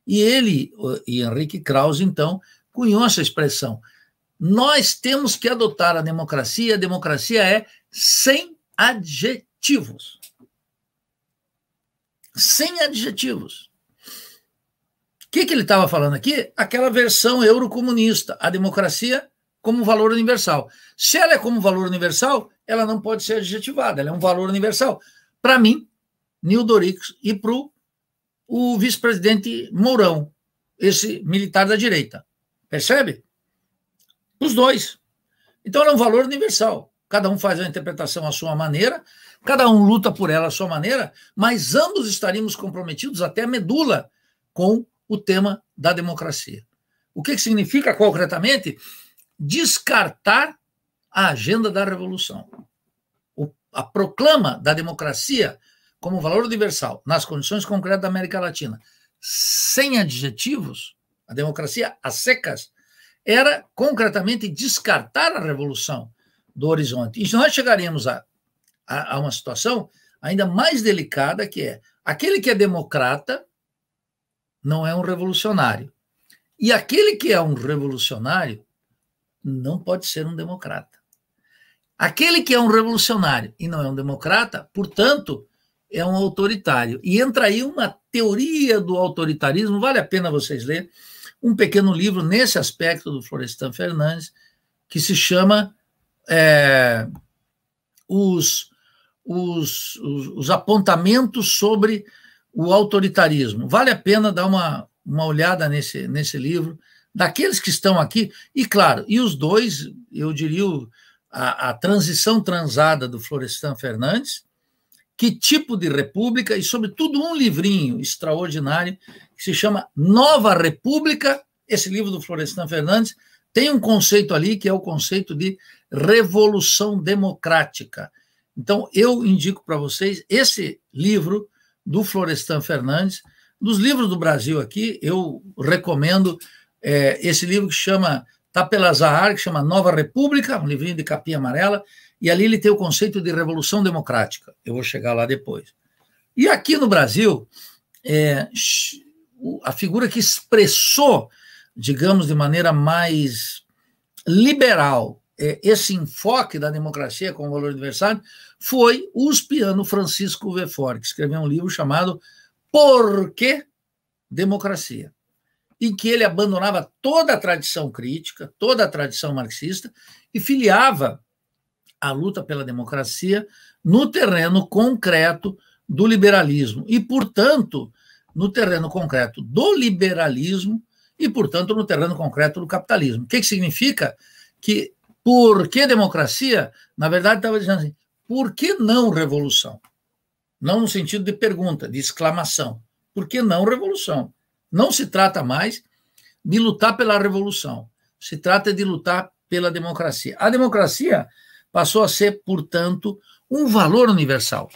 E ele, e Henrique Krause, então, cunhou essa expressão. Nós temos que adotar a democracia, a democracia é sem adjetivos. Sem adjetivos. O que, que ele estava falando aqui? Aquela versão eurocomunista, a democracia como valor universal. Se ela é como valor universal, ela não pode ser adjetivada, ela é um valor universal. Para mim, Nildorix e para o vice-presidente Mourão, esse militar da direita. Percebe? Os dois. Então, ela é um valor universal. Cada um faz a interpretação à sua maneira, cada um luta por ela à sua maneira, mas ambos estaríamos comprometidos até a medula com o tema da democracia. O que, que significa concretamente? Descartar a agenda da revolução, a proclama da democracia como valor universal nas condições concretas da América Latina, sem adjetivos, a democracia a secas, era concretamente descartar a revolução do horizonte. E nós chegaríamos a, a, a uma situação ainda mais delicada, que é aquele que é democrata não é um revolucionário. E aquele que é um revolucionário não pode ser um democrata. Aquele que é um revolucionário e não é um democrata, portanto, é um autoritário. E entra aí uma teoria do autoritarismo, vale a pena vocês lerem, um pequeno livro nesse aspecto do Florestan Fernandes, que se chama é, os, os, os, os, apontamentos sobre o autoritarismo. Vale a pena dar uma, uma olhada nesse, nesse livro, daqueles que estão aqui, e claro, e os dois, eu diria, a, a transição transada do Florestan Fernandes, que tipo de república e, sobretudo, um livrinho extraordinário que se chama Nova República. Esse livro do Florestan Fernandes tem um conceito ali que é o conceito de revolução democrática. Então, eu indico para vocês esse livro do Florestan Fernandes. Dos livros do Brasil aqui, eu recomendo é, esse livro que chama Está pela Zahar, que chama Nova República, um livrinho de capinha amarela, e ali ele tem o conceito de revolução democrática. Eu vou chegar lá depois. E aqui no Brasil, é, a figura que expressou, digamos, de maneira mais liberal, é, esse enfoque da democracia o valor universal foi o uspiano Francisco Vefort, que escreveu um livro chamado Por que Democracia? em que ele abandonava toda a tradição crítica, toda a tradição marxista, e filiava a luta pela democracia no terreno concreto do liberalismo. E, portanto, no terreno concreto do liberalismo e, portanto, no terreno concreto do capitalismo. O que, que significa? Que por que democracia? Na verdade, estava dizendo assim, por que não revolução? Não no sentido de pergunta, de exclamação. Por que não revolução? Não se trata mais de lutar pela revolução, se trata de lutar pela democracia. A democracia passou a ser, portanto, um valor universal.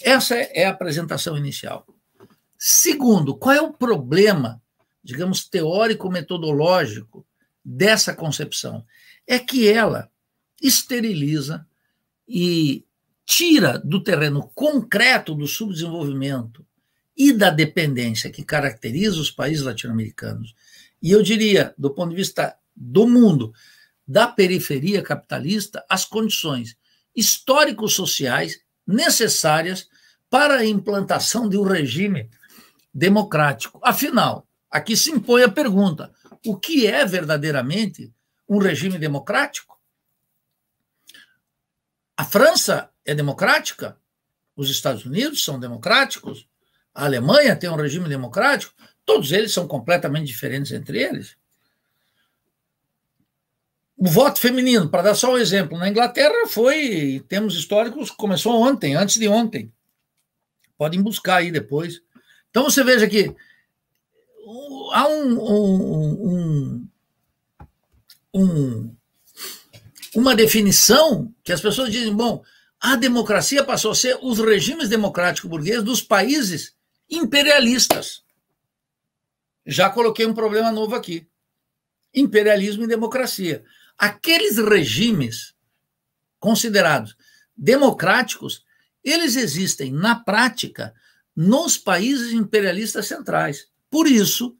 Essa é a apresentação inicial. Segundo, qual é o problema, digamos, teórico-metodológico dessa concepção? É que ela esteriliza e tira do terreno concreto do subdesenvolvimento e da dependência que caracteriza os países latino-americanos, e eu diria, do ponto de vista do mundo, da periferia capitalista, as condições histórico-sociais necessárias para a implantação de um regime democrático. Afinal, aqui se impõe a pergunta: o que é verdadeiramente um regime democrático? A França é democrática? Os Estados Unidos são democráticos? a Alemanha tem um regime democrático, todos eles são completamente diferentes entre eles. O voto feminino, para dar só um exemplo, na Inglaterra foi, temos históricos, começou ontem, antes de ontem. Podem buscar aí depois. Então você veja que há um, um, um, um uma definição que as pessoas dizem, bom, a democracia passou a ser os regimes democráticos burgueses dos países imperialistas. Já coloquei um problema novo aqui: imperialismo e democracia. Aqueles regimes considerados democráticos, eles existem na prática nos países imperialistas centrais. Por isso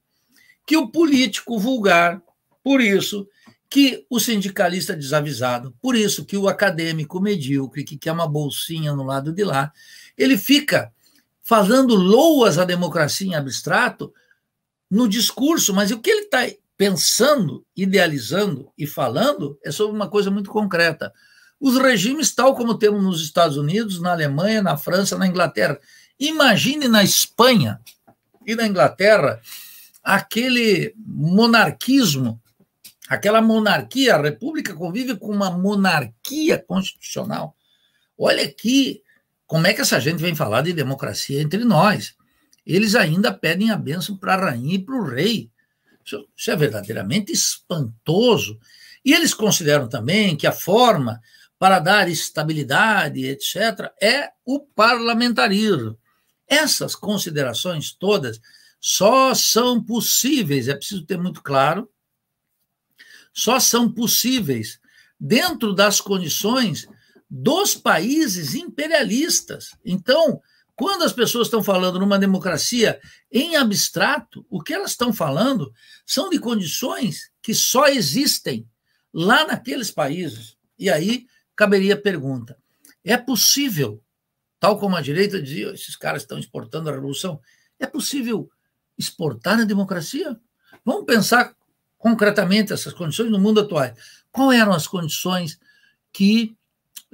que o político vulgar, por isso que o sindicalista desavisado, por isso que o acadêmico medíocre que quer uma bolsinha no lado de lá, ele fica fazendo loas à democracia em abstrato no discurso, mas o que ele está pensando, idealizando e falando é sobre uma coisa muito concreta. Os regimes, tal como temos nos Estados Unidos, na Alemanha, na França, na Inglaterra. Imagine na Espanha e na Inglaterra aquele monarquismo, aquela monarquia. A República convive com uma monarquia constitucional. Olha que como é que essa gente vem falar de democracia entre nós? Eles ainda pedem a bênção para a rainha e para o rei. Isso, isso é verdadeiramente espantoso. E eles consideram também que a forma para dar estabilidade, etc., é o parlamentarismo. Essas considerações todas só são possíveis, é preciso ter muito claro, só são possíveis dentro das condições dos países imperialistas. Então, quando as pessoas estão falando numa democracia em abstrato, o que elas estão falando são de condições que só existem lá naqueles países. E aí caberia a pergunta: é possível, tal como a direita dizia, esses caras estão exportando a revolução, é possível exportar a democracia? Vamos pensar concretamente essas condições no mundo atual. Quais eram as condições que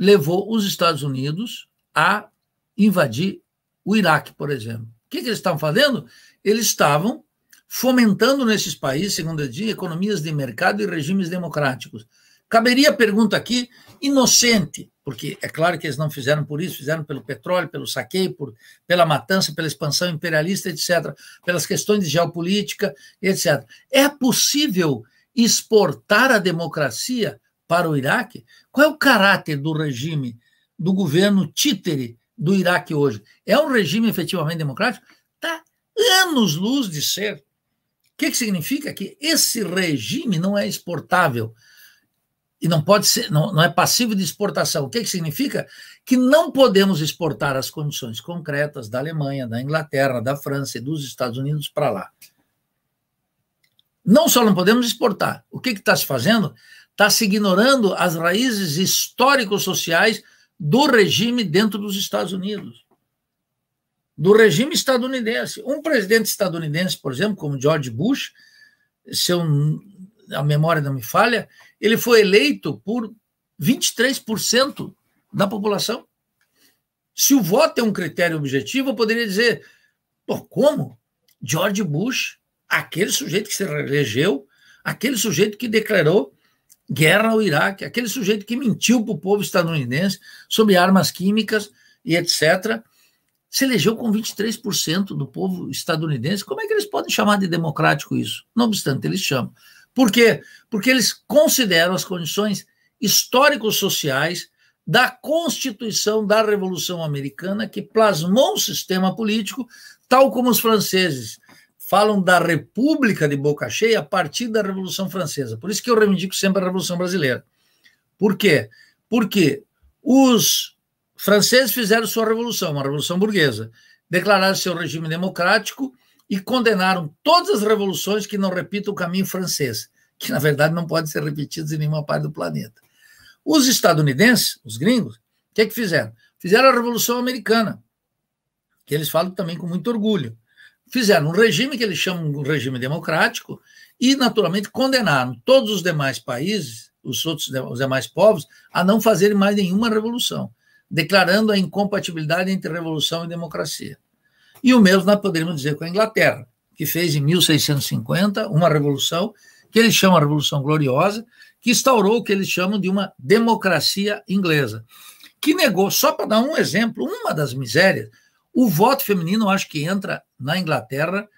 levou os Estados Unidos a invadir o Iraque, por exemplo. O que, que eles estavam fazendo? Eles estavam fomentando nesses países, segundo eu disse, economias de mercado e regimes democráticos. Caberia a pergunta aqui, inocente, porque é claro que eles não fizeram por isso, fizeram pelo petróleo, pelo saqueio, por, pela matança, pela expansão imperialista, etc., pelas questões de geopolítica, etc. É possível exportar a democracia para o Iraque, qual é o caráter do regime, do governo títere do Iraque hoje? É um regime efetivamente democrático? Está anos-luz de ser. O que, que significa? Que esse regime não é exportável e não pode ser, não, não é passivo de exportação. O que, que significa? Que não podemos exportar as condições concretas da Alemanha, da Inglaterra, da França e dos Estados Unidos para lá. Não só não podemos exportar, o que está se fazendo está se ignorando as raízes histórico-sociais do regime dentro dos Estados Unidos, do regime estadunidense. Um presidente estadunidense, por exemplo, como George Bush, se eu, a memória não me falha, ele foi eleito por 23% da população. Se o voto é um critério objetivo, eu poderia dizer, pô, como? George Bush, aquele sujeito que se reelegeu, aquele sujeito que declarou guerra ao Iraque, aquele sujeito que mentiu para o povo estadunidense sobre armas químicas e etc., se elegeu com 23% do povo estadunidense. Como é que eles podem chamar de democrático isso? Não obstante, eles chamam. Por quê? Porque eles consideram as condições histórico-sociais da Constituição da Revolução Americana, que plasmou um sistema político, tal como os franceses falam da República de Boca Cheia a partir da Revolução Francesa. Por isso que eu reivindico sempre a Revolução Brasileira. Por quê? Porque os franceses fizeram sua revolução, uma revolução burguesa, declararam seu regime democrático e condenaram todas as revoluções que não repitam o caminho francês, que na verdade não pode ser repetido em nenhuma parte do planeta. Os estadunidenses, os gringos, o que, é que fizeram? Fizeram a Revolução Americana, que eles falam também com muito orgulho fizeram um regime que eles chamam de regime democrático e, naturalmente, condenaram todos os demais países, os outros os demais povos, a não fazerem mais nenhuma revolução, declarando a incompatibilidade entre revolução e democracia. E o mesmo nós poderíamos dizer com a Inglaterra, que fez em 1650 uma revolução que eles chamam a Revolução Gloriosa, que instaurou o que eles chamam de uma democracia inglesa, que negou, só para dar um exemplo, uma das misérias, o voto feminino, acho que entra na Inglaterra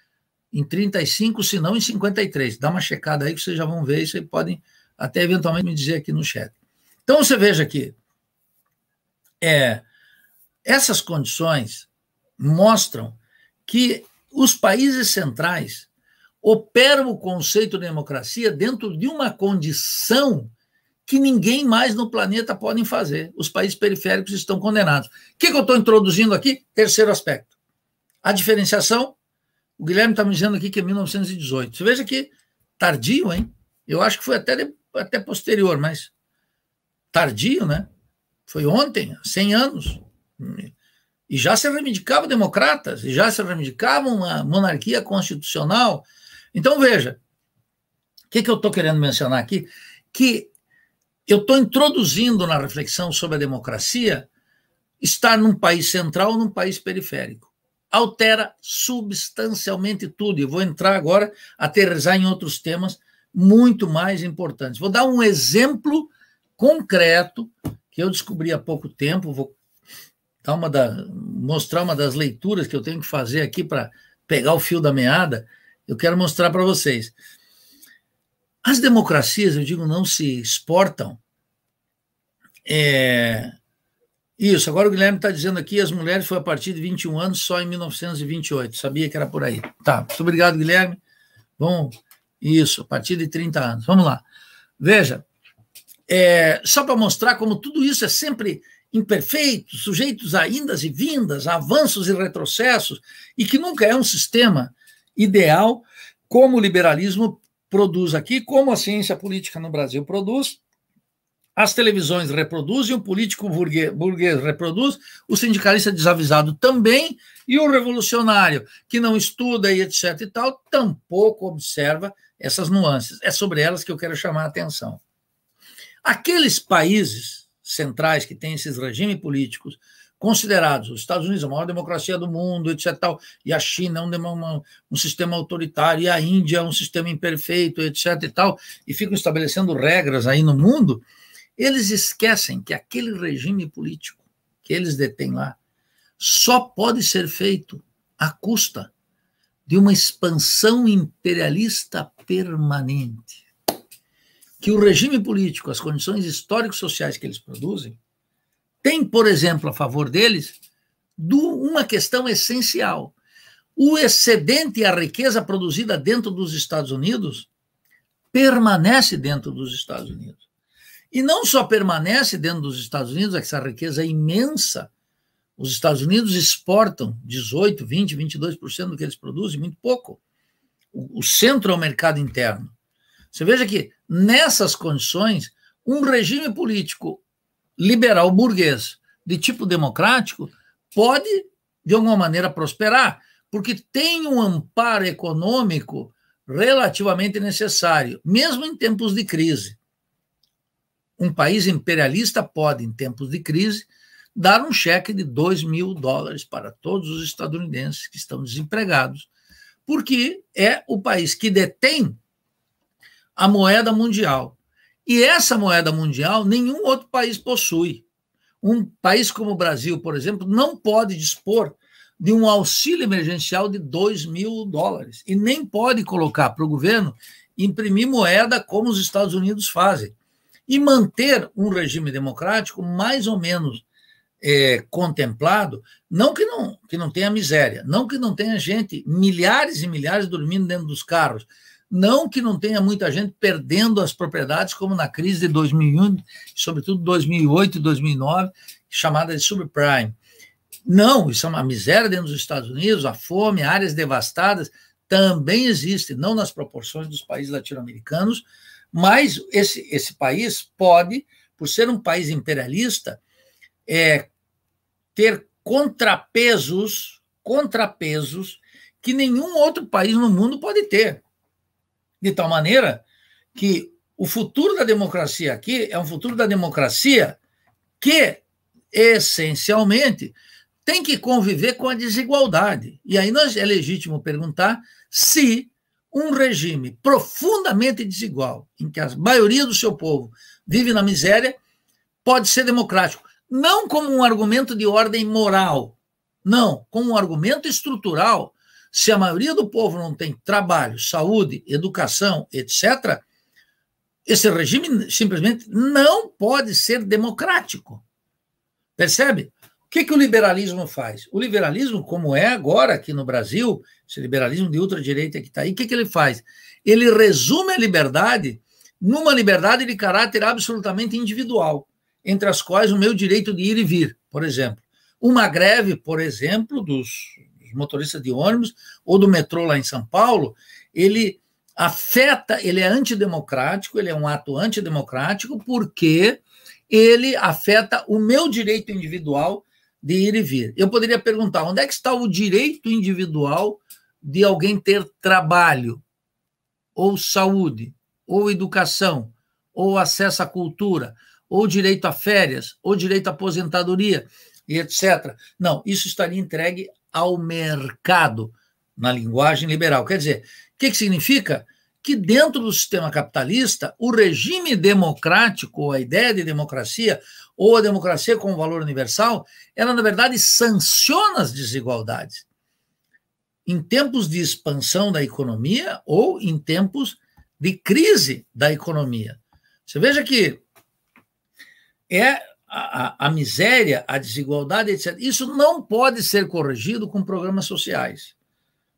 em 35, se não em 53. Dá uma checada aí que vocês já vão ver e vocês podem até eventualmente me dizer aqui no chat. Então você veja aqui, é, essas condições mostram que os países centrais operam o conceito de democracia dentro de uma condição que ninguém mais no planeta podem fazer. Os países periféricos estão condenados. O que, que eu estou introduzindo aqui? Terceiro aspecto. A diferenciação. O Guilherme está me dizendo aqui que é 1918. Você veja que tardio, hein? Eu acho que foi até, de, até posterior, mas tardio, né? Foi ontem, 100 anos. E já se reivindicavam democratas, e já se reivindicavam uma monarquia constitucional. Então, veja, o que, que eu estou querendo mencionar aqui? Que eu estou introduzindo na reflexão sobre a democracia estar num país central ou num país periférico. Altera substancialmente tudo. E vou entrar agora, aterrizar em outros temas muito mais importantes. Vou dar um exemplo concreto que eu descobri há pouco tempo. Vou dar uma da, mostrar uma das leituras que eu tenho que fazer aqui para pegar o fio da meada. Eu quero mostrar para vocês. As democracias, eu digo, não se exportam. É... Isso, agora o Guilherme está dizendo aqui, as mulheres foi a partir de 21 anos, só em 1928. Sabia que era por aí. Tá, muito obrigado, Guilherme. Bom, isso, a partir de 30 anos. Vamos lá. Veja, é, só para mostrar como tudo isso é sempre imperfeito, sujeitos a indas e vindas, a avanços e retrocessos, e que nunca é um sistema ideal como o liberalismo produz aqui, como a ciência política no Brasil produz, as televisões reproduzem, o político burguês, burguês reproduz, o sindicalista desavisado também, e o revolucionário que não estuda e etc e tal, tampouco observa essas nuances. É sobre elas que eu quero chamar a atenção. Aqueles países centrais que têm esses regimes políticos considerados. Os Estados Unidos, a maior democracia do mundo, etc. Tal, e a China é um, um sistema autoritário, e a Índia é um sistema imperfeito, etc. e tal, e ficam estabelecendo regras aí no mundo, eles esquecem que aquele regime político que eles detêm lá só pode ser feito à custa de uma expansão imperialista permanente. Que o regime político, as condições históricos sociais que eles produzem, tem, por exemplo, a favor deles, do, uma questão essencial. O excedente e a riqueza produzida dentro dos Estados Unidos permanece dentro dos Estados Unidos. E não só permanece dentro dos Estados Unidos, essa riqueza é imensa. Os Estados Unidos exportam 18, 20, 22% do que eles produzem, muito pouco. O, o centro é o mercado interno. Você veja que, nessas condições, um regime político liberal burguês de tipo democrático pode, de alguma maneira, prosperar, porque tem um amparo econômico relativamente necessário, mesmo em tempos de crise. Um país imperialista pode, em tempos de crise, dar um cheque de 2 mil dólares para todos os estadunidenses que estão desempregados, porque é o país que detém a moeda mundial. E essa moeda mundial nenhum outro país possui. Um país como o Brasil, por exemplo, não pode dispor de um auxílio emergencial de 2 mil dólares e nem pode colocar para o governo imprimir moeda como os Estados Unidos fazem e manter um regime democrático mais ou menos é, contemplado, não que não que não tenha miséria, não que não tenha gente milhares e milhares dormindo dentro dos carros, não que não tenha muita gente perdendo as propriedades, como na crise de 2001, sobretudo 2008 e 2009, chamada de subprime. Não, isso é uma miséria dentro dos Estados Unidos, a fome, áreas devastadas, também existe, não nas proporções dos países latino-americanos, mas esse, esse país pode, por ser um país imperialista, é, ter contrapesos, contrapesos que nenhum outro país no mundo pode ter de tal maneira que o futuro da democracia aqui é um futuro da democracia que, essencialmente, tem que conviver com a desigualdade. E aí nós, é legítimo perguntar se um regime profundamente desigual, em que a maioria do seu povo vive na miséria, pode ser democrático. Não como um argumento de ordem moral, não, como um argumento estrutural se a maioria do povo não tem trabalho, saúde, educação, etc., esse regime simplesmente não pode ser democrático. Percebe? O que, que o liberalismo faz? O liberalismo, como é agora aqui no Brasil, esse liberalismo de ultradireita que está aí, o que, que ele faz? Ele resume a liberdade numa liberdade de caráter absolutamente individual, entre as quais o meu direito de ir e vir, por exemplo. Uma greve, por exemplo, dos motorista de ônibus ou do metrô lá em São Paulo, ele afeta, ele é antidemocrático, ele é um ato antidemocrático, porque ele afeta o meu direito individual de ir e vir. Eu poderia perguntar: onde é que está o direito individual de alguém ter trabalho, ou saúde, ou educação, ou acesso à cultura, ou direito a férias, ou direito à aposentadoria, e etc. Não, isso estaria entregue ao mercado, na linguagem liberal. Quer dizer, o que, que significa? Que dentro do sistema capitalista, o regime democrático, a ideia de democracia, ou a democracia como valor universal, ela, na verdade, sanciona as desigualdades em tempos de expansão da economia ou em tempos de crise da economia. Você veja que é a, a, miséria, a desigualdade, etc. Isso não pode ser corrigido com programas sociais,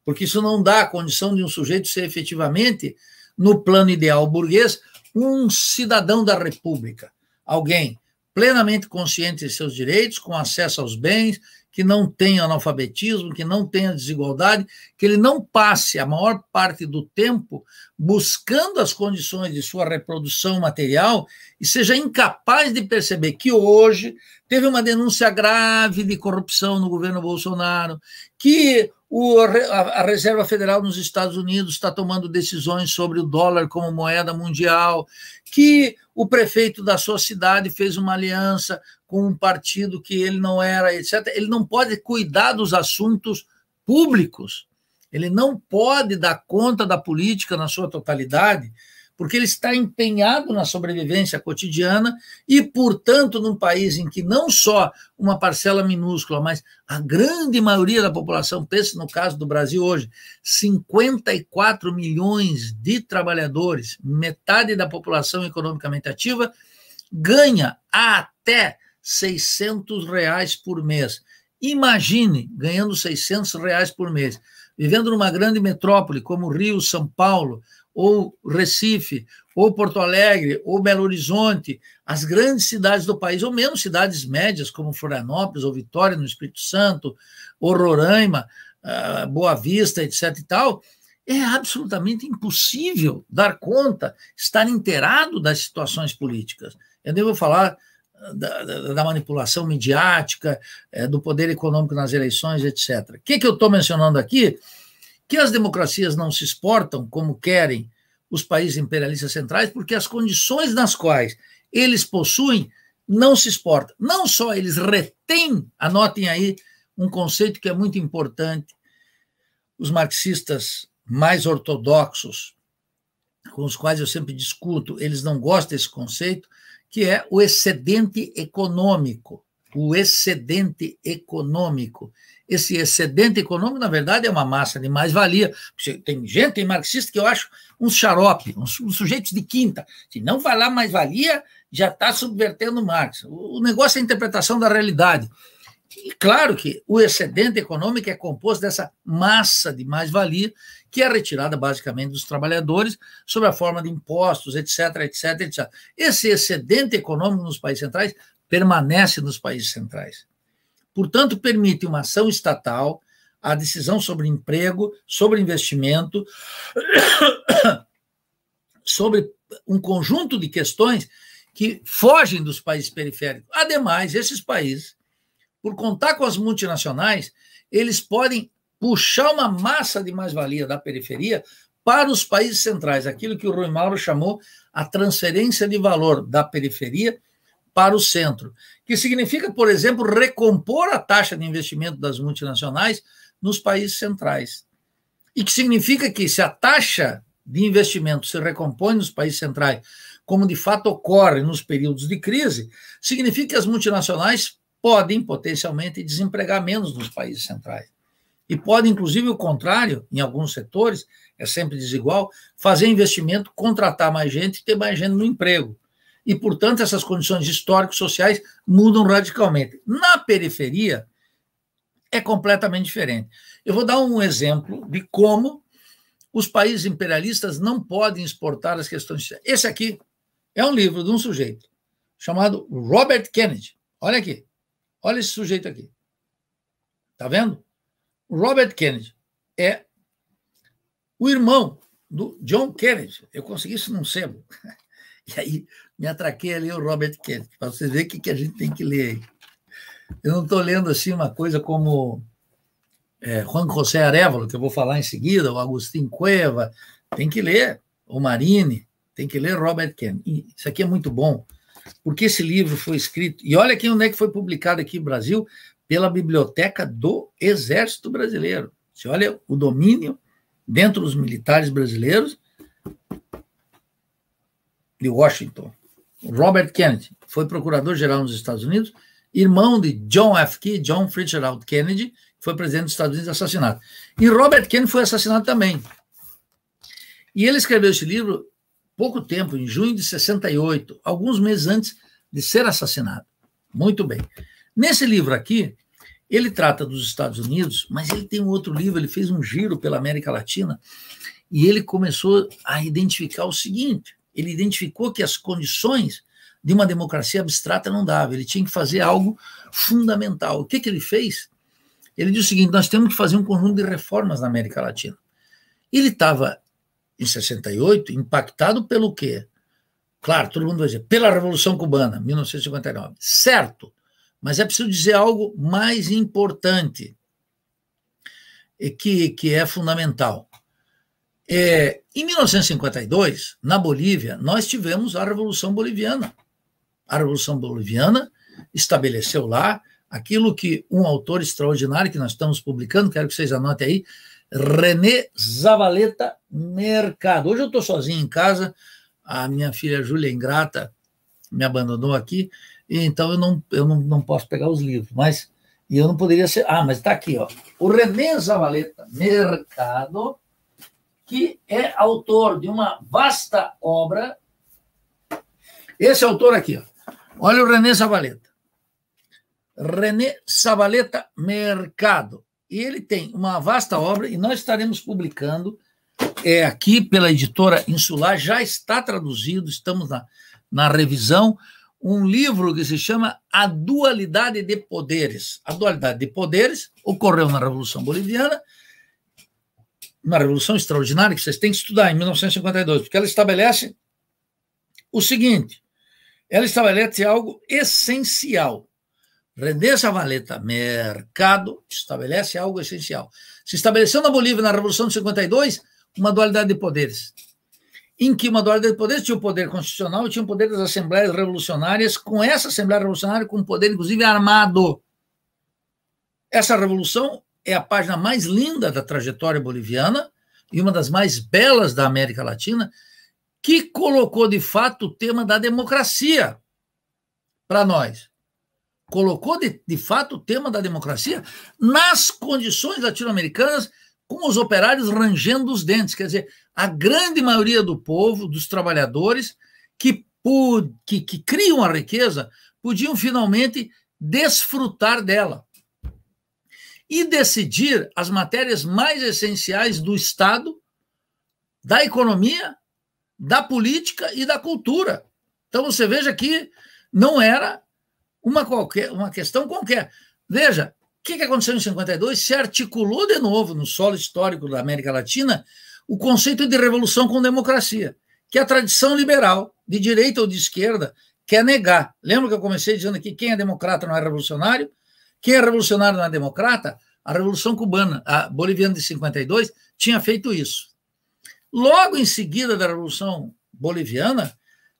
porque isso não dá a condição de um sujeito ser efetivamente, no plano ideal burguês, um cidadão da república, alguém plenamente consciente de seus direitos, com acesso aos bens, que não tenha analfabetismo, que não tenha desigualdade, que ele não passe a maior parte do tempo buscando as condições de sua reprodução material e seja incapaz de perceber que hoje teve uma denúncia grave de corrupção no governo Bolsonaro, que o, a, a Reserva Federal nos Estados Unidos está tomando decisões sobre o dólar como moeda mundial, que o prefeito da sua cidade fez uma aliança com um partido que ele não era, etc. Ele não pode cuidar dos assuntos públicos, ele não pode dar conta da política na sua totalidade porque ele está empenhado na sobrevivência cotidiana e, portanto, num país em que não só uma parcela minúscula, mas a grande maioria da população, pense no caso do Brasil hoje, 54 milhões de trabalhadores, metade da população economicamente ativa, ganha até 600 reais por mês. Imagine ganhando 600 reais por mês, vivendo numa grande metrópole como Rio, São Paulo, ou Recife, ou Porto Alegre, ou Belo Horizonte, as grandes cidades do país, ou mesmo cidades médias, como Florianópolis, ou Vitória, no Espírito Santo, ou Roraima, ah, Boa Vista, etc. e tal, é absolutamente impossível dar conta, estar inteirado das situações políticas. Eu devo falar ah, da, da, manipulação midiática, eh, do poder econômico nas eleições, etc. O que, que eu estou mencionando aqui? que as democracias não se exportam como querem os países imperialistas centrais, porque as condições nas quais eles possuem não se exportam. Não só eles retêm, anotem aí um conceito que é muito importante, os marxistas mais ortodoxos, com os quais eu sempre discuto, eles não gostam desse conceito, que é o excedente econômico o excedente econômico. Esse excedente econômico, na verdade, é uma massa de mais-valia. Tem gente, tem marxista que eu acho um xarope, uns um, um sujeitos de quinta. Se não falar mais-valia, já está subvertendo Marx. O, o negócio é a interpretação da realidade. E claro que o excedente econômico é composto dessa massa de mais-valia que é retirada basicamente dos trabalhadores sob a forma de impostos, etc, etc, etc. Esse excedente econômico nos países centrais permanece nos países centrais. Portanto, permite uma ação estatal, a decisão sobre emprego, sobre investimento, [coughs] sobre um conjunto de questões que fogem dos países periféricos. Ademais, esses países, por contar com as multinacionais, eles podem puxar uma massa de mais-valia da periferia para os países centrais, aquilo que o Rui Mauro chamou a transferência de valor da periferia para o centro, que significa, por exemplo, recompor a taxa de investimento das multinacionais nos países centrais. E que significa que se a taxa de investimento se recompõe nos países centrais, como de fato ocorre nos períodos de crise, significa que as multinacionais podem potencialmente desempregar menos nos países centrais. E pode, inclusive, o contrário, em alguns setores, é sempre desigual, fazer investimento, contratar mais gente e ter mais gente no emprego e, portanto, essas condições históricas sociais mudam radicalmente. Na periferia, é completamente diferente. Eu vou dar um exemplo de como os países imperialistas não podem exportar as questões. Esse aqui é um livro de um sujeito chamado Robert Kennedy. Olha aqui. Olha esse sujeito aqui. Tá vendo? Robert Kennedy é o irmão do John Kennedy. Eu consegui isso num sebo. [laughs] E aí me atraquei a ler o Robert Kennedy, para vocês verem o que, a gente tem que ler aí. Eu não estou lendo assim uma coisa como é, Juan José Arevalo, que eu vou falar em seguida, o Agustin Cueva, tem que ler o Marini, tem que ler Robert Kennedy. Isso aqui é muito bom, porque esse livro foi escrito, e olha quem onde é que foi publicado aqui no Brasil, pela Biblioteca do Exército Brasileiro. Você olha o domínio dentro dos militares brasileiros de Washington. Robert Kennedy, foi procurador-geral nos Estados Unidos, irmão de John F. Kennedy, John Fitzgerald Kennedy, que foi presidente dos Estados Unidos assassinado. E Robert Kennedy foi assassinado também. E ele escreveu esse livro pouco tempo, em junho de 68, alguns meses antes de ser assassinado. Muito bem. Nesse livro aqui, ele trata dos Estados Unidos, mas ele tem um outro livro, ele fez um giro pela América Latina, e ele começou a identificar o seguinte: ele identificou que as condições de uma democracia abstrata não dava, ele tinha que fazer algo fundamental. O que, que ele fez? Ele disse o seguinte: nós temos que fazer um conjunto de reformas na América Latina. Ele estava, em 68, impactado pelo quê? Claro, todo mundo vai dizer, pela Revolução Cubana, 1959. Certo, mas é preciso dizer algo mais importante, que, que é fundamental. É, em 1952, na Bolívia, nós tivemos a Revolução Boliviana. A Revolução Boliviana estabeleceu lá aquilo que um autor extraordinário que nós estamos publicando, quero que vocês anotem aí, René Zavaleta Mercado. Hoje eu estou sozinho em casa, a minha filha Júlia Ingrata me abandonou aqui, então eu não, eu não, não posso pegar os livros, mas e eu não poderia ser. Ah, mas está aqui, ó. O René Zavaleta Mercado que é autor de uma vasta obra. Esse autor aqui, ó. olha o René Savaleta. René Savaleta Mercado. E ele tem uma vasta obra, e nós estaremos publicando é, aqui pela editora Insular, já está traduzido, estamos na, na revisão, um livro que se chama A Dualidade de Poderes. A Dualidade de Poderes ocorreu na Revolução Boliviana uma revolução extraordinária que vocês têm que estudar em 1952, porque ela estabelece o seguinte: ela estabelece algo essencial. essa valeta mercado estabelece algo essencial. Se estabeleceu na Bolívia, na Revolução de 52, uma dualidade de poderes, em que uma dualidade de poderes tinha o poder constitucional e tinha o poder das assembleias revolucionárias, com essa assembleia revolucionária, com poder, inclusive, armado. Essa revolução é a página mais linda da trajetória boliviana e uma das mais belas da América Latina, que colocou de fato o tema da democracia para nós. Colocou de, de fato o tema da democracia nas condições latino-americanas, com os operários rangendo os dentes. Quer dizer, a grande maioria do povo, dos trabalhadores, que, que, que criam a riqueza, podiam finalmente desfrutar dela e decidir as matérias mais essenciais do Estado, da economia, da política e da cultura. Então você veja que não era uma, qualquer, uma questão qualquer. Veja, o que, aconteceu em 52? Se articulou de novo no solo histórico da América Latina o conceito de revolução com democracia, que é a tradição liberal, de direita ou de esquerda, quer negar. Lembra que eu comecei dizendo que quem é democrata não é revolucionário? Quem é revolucionário não é democrata? A Revolução Cubana, a Boliviana de 52, tinha feito isso. Logo em seguida da Revolução Boliviana,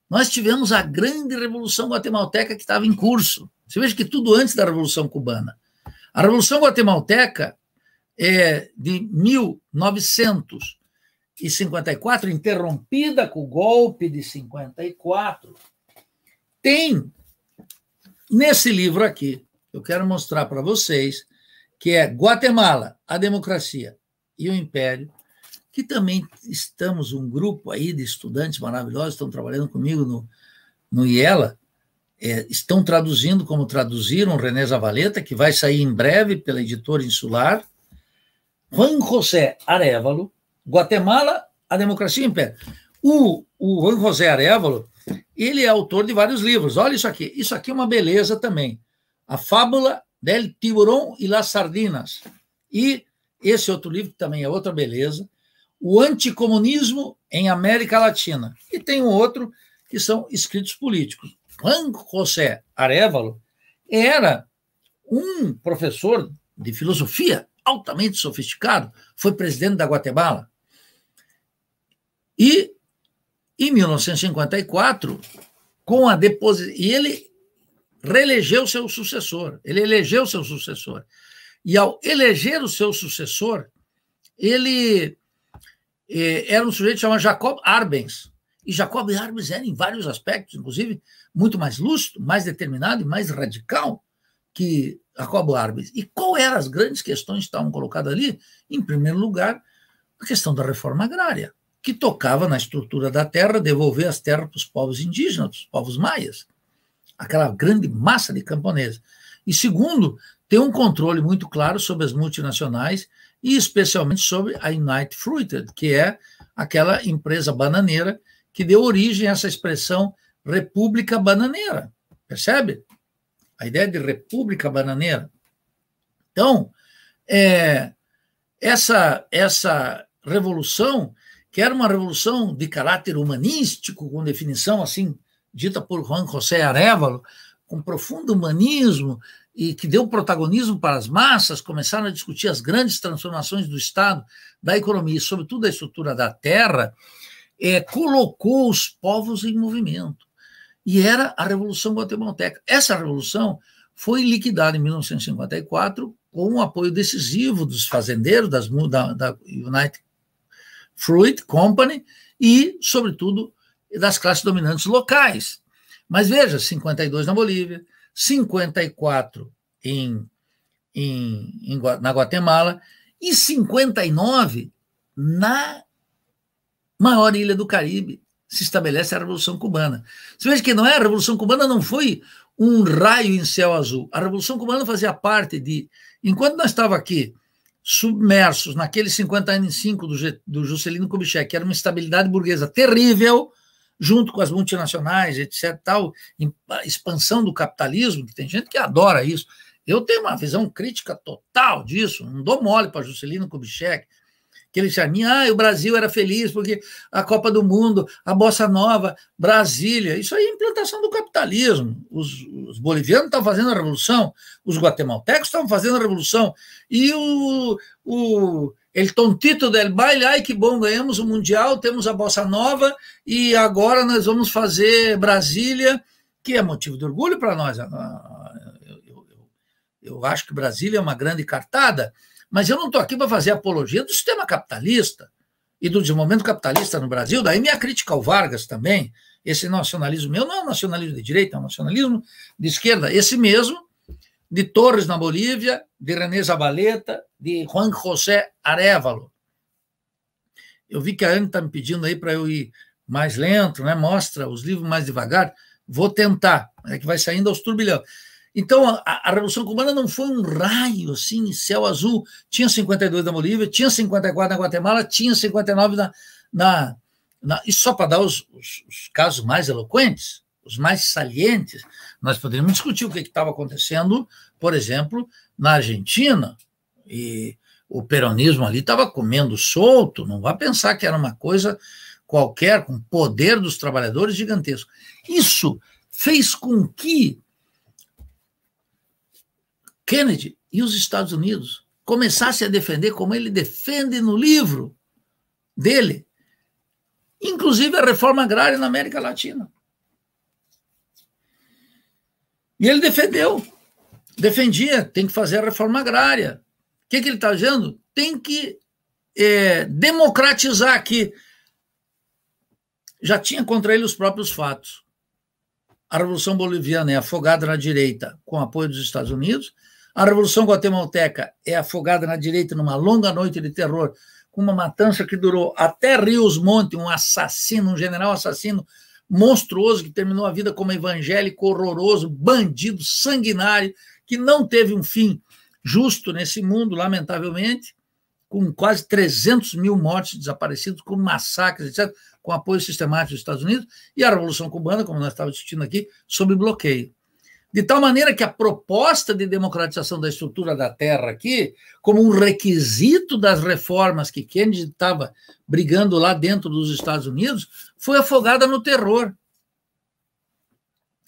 nós tivemos a grande Revolução Guatemalteca que estava em curso. Você veja que tudo antes da Revolução Cubana. A Revolução Guatemalteca é de 1954, interrompida com o golpe de 54, tem nesse livro aqui, eu quero mostrar para vocês que é Guatemala, a democracia e o império, que também estamos um grupo aí de estudantes maravilhosos, estão trabalhando comigo no, no IELA, é, estão traduzindo como traduziram René Zavaleta, que vai sair em breve pela editora Insular, Juan José Arevalo, Guatemala, a democracia e o império. O, o Juan José Arevalo, ele é autor de vários livros. Olha isso aqui, isso aqui é uma beleza também. A Fábula del Tiburón e las Sardinas. E esse outro livro, que também é outra beleza, O Anticomunismo em América Latina. E tem um outro que são escritos políticos. Juan José Arevalo era um professor de filosofia altamente sofisticado, foi presidente da Guatemala. E em 1954, com a deposição, e ele reelegeu seu sucessor. Ele elegeu seu sucessor. E ao eleger o seu sucessor, ele eh, era um sujeito chamado Jacob Arbenz. E Jacob Arbenz era, em vários aspectos, inclusive, muito mais lúcido, mais determinado e mais radical que Jacob Arbenz. E qual eram as grandes questões que estavam colocadas ali? Em primeiro lugar, a questão da reforma agrária, que tocava na estrutura da terra, devolver as terras para os povos indígenas, os povos maias aquela grande massa de camponeses. E segundo, ter um controle muito claro sobre as multinacionais e especialmente sobre a United Fruited, que é aquela empresa bananeira que deu origem a essa expressão República Bananeira. Percebe? A ideia de República Bananeira. Então, é, essa, essa revolução, que era uma revolução de caráter humanístico, com definição assim dita por Juan José Arevalo, com profundo humanismo e que deu protagonismo para as massas, começaram a discutir as grandes transformações do Estado, da economia e, sobretudo, da estrutura da terra, é, colocou os povos em movimento. E era a Revolução Guatemalteca. Essa revolução foi liquidada em 1954 com o apoio decisivo dos fazendeiros, das, da, da United Fruit Company e, sobretudo, das classes dominantes locais. Mas veja, 52 na Bolívia, 54 em, em, em, na Guatemala e 59 na maior ilha do Caribe se estabelece a Revolução Cubana. Você veja que não é a Revolução Cubana não foi um raio em céu azul. A Revolução Cubana fazia parte de enquanto nós estava aqui submersos naqueles 55 do, do Juscelino Kubitschek, que era uma estabilidade burguesa terrível, junto com as multinacionais, etc. Tal, expansão do capitalismo, que tem gente que adora isso. Eu tenho uma visão crítica total disso, não dou mole para Juscelino Kubitschek, aquele charminho, ah, o Brasil era feliz porque a Copa do Mundo, a Bossa Nova, Brasília, isso aí é implantação do capitalismo. Os, os bolivianos estão fazendo a revolução, os guatemaltecos estão fazendo a revolução, e o, o El Tontito del Baile, ai que bom, ganhamos o Mundial, temos a Bossa Nova, e agora nós vamos fazer Brasília, que é motivo de orgulho para nós. Ah, eu, eu, eu, eu acho que Brasília é uma grande cartada, mas eu não estou aqui para fazer apologia do sistema capitalista e do desenvolvimento capitalista no Brasil. Daí minha crítica ao Vargas também. Esse nacionalismo meu não é um nacionalismo de direita, é um nacionalismo de esquerda. Esse mesmo de Torres na Bolívia, de René Zabaleta, de Juan José Arevalo. Eu vi que a Anne está me pedindo aí para eu ir mais lento, né? mostra os livros mais devagar. Vou tentar, é que vai saindo aos turbilhões. Então, a, a, Revolução Cubana não foi um raio, assim, céu azul. Tinha 52 na Bolívia, tinha 54 na Guatemala, tinha 59 na. na, na e só para dar os, os, os, casos mais eloquentes, os mais salientes, nós poderíamos discutir o que estava acontecendo, por exemplo, na Argentina. E o peronismo ali estava comendo solto, não vá pensar que era uma coisa qualquer, com poder dos trabalhadores gigantesco. Isso fez com que Kennedy e os Estados Unidos começassem a defender como ele defende no livro dele, inclusive a reforma agrária na América Latina. E ele defendeu, defendia, tem que fazer a reforma agrária. O que, que ele está dizendo? Tem que é, democratizar aqui. Já tinha contra ele os próprios fatos. A Revolução Boliviana é afogada na direita com apoio dos Estados Unidos a Revolução Guatemalteca é afogada na direita numa longa noite de terror, com uma matança que durou até Rios Monte, um assassino, um general assassino monstruoso que terminou a vida como evangélico horroroso, bandido, sanguinário, que não teve um fim justo nesse mundo, lamentavelmente, com quase 300 mil mortes desaparecidos, com massacres, etc., com apoio sistemático dos Estados Unidos, e a Revolução Cubana, como nós estávamos discutindo aqui, sob bloqueio de tal maneira que a proposta de democratização da estrutura da terra aqui, como um requisito das reformas que Kennedy estava brigando lá dentro dos Estados Unidos, foi afogada no terror.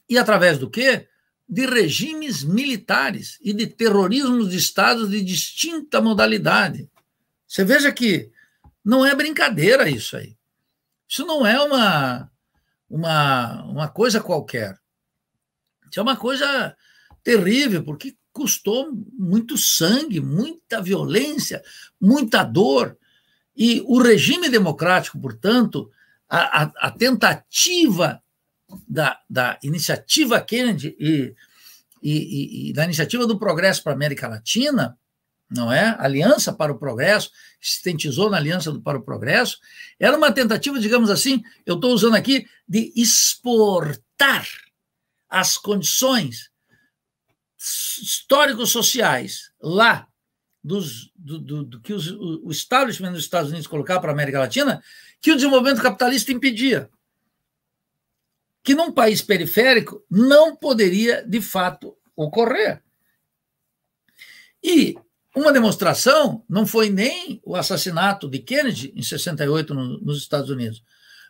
E através do quê? De regimes militares e de terrorismos de estados de distinta modalidade. Você veja que não é brincadeira isso aí. Isso não é uma, uma, uma coisa qualquer. Isso é uma coisa terrível, porque custou muito sangue, muita violência, muita dor. E o regime democrático, portanto, a, a, a tentativa da, da, iniciativa Kennedy e, e, e, e, da iniciativa do progresso para a América Latina, não é? Aliança para o Progresso, se na Aliança para o Progresso, era uma tentativa, digamos assim, eu estou usando aqui, de exportar as condições histórico-sociais lá dos, do, do, do, que os, o establishment dos Estados Unidos colocava para a América Latina, que o desenvolvimento capitalista impedia. Que num país periférico não poderia, de fato, ocorrer. E uma demonstração não foi nem o assassinato de Kennedy em 68 no, nos Estados Unidos,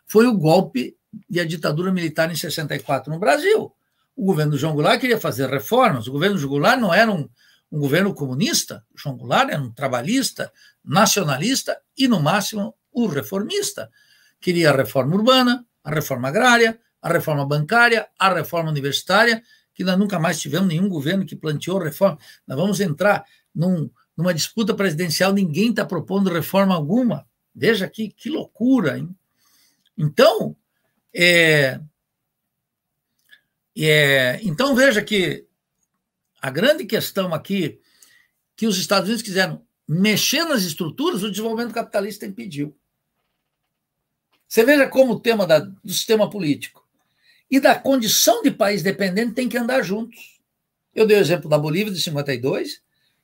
foi o golpe e a ditadura militar em 64 no Brasil o governo João Goulart queria fazer reformas. O governo João Goulart não era um, um governo comunista, João Goulart era um trabalhista, nacionalista e, no máximo, o reformista. Queria a reforma urbana, a reforma agrária, a reforma bancária, a reforma universitária, que nós nunca mais tivemos nenhum governo que planteou reforma. Nós vamos entrar num, numa disputa presidencial, ninguém está propondo reforma alguma. Veja aqui, que loucura, hein? Então, é, é, então veja que a grande questão aqui que os Estados Unidos quiseram mexer nas estruturas, o desenvolvimento capitalista impediu. Você veja como o tema da, do sistema político e da condição de país dependente tem que andar juntos. Eu dei o exemplo da Bolívia de 52,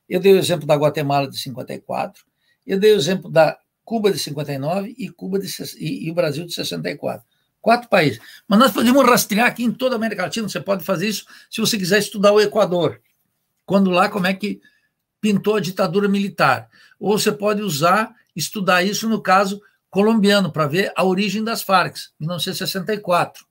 eu dei o exemplo da Guatemala de 54, eu dei o exemplo da Cuba de 59 e Cuba de, e, e o Brasil de 64. Quatro países. Mas nós podemos rastrear aqui em toda a América Latina. Você pode fazer isso se você quiser estudar o Equador. Quando lá, como é que pintou a ditadura militar. Ou você pode usar, estudar isso no caso colombiano, para ver a origem das Farc, 1964.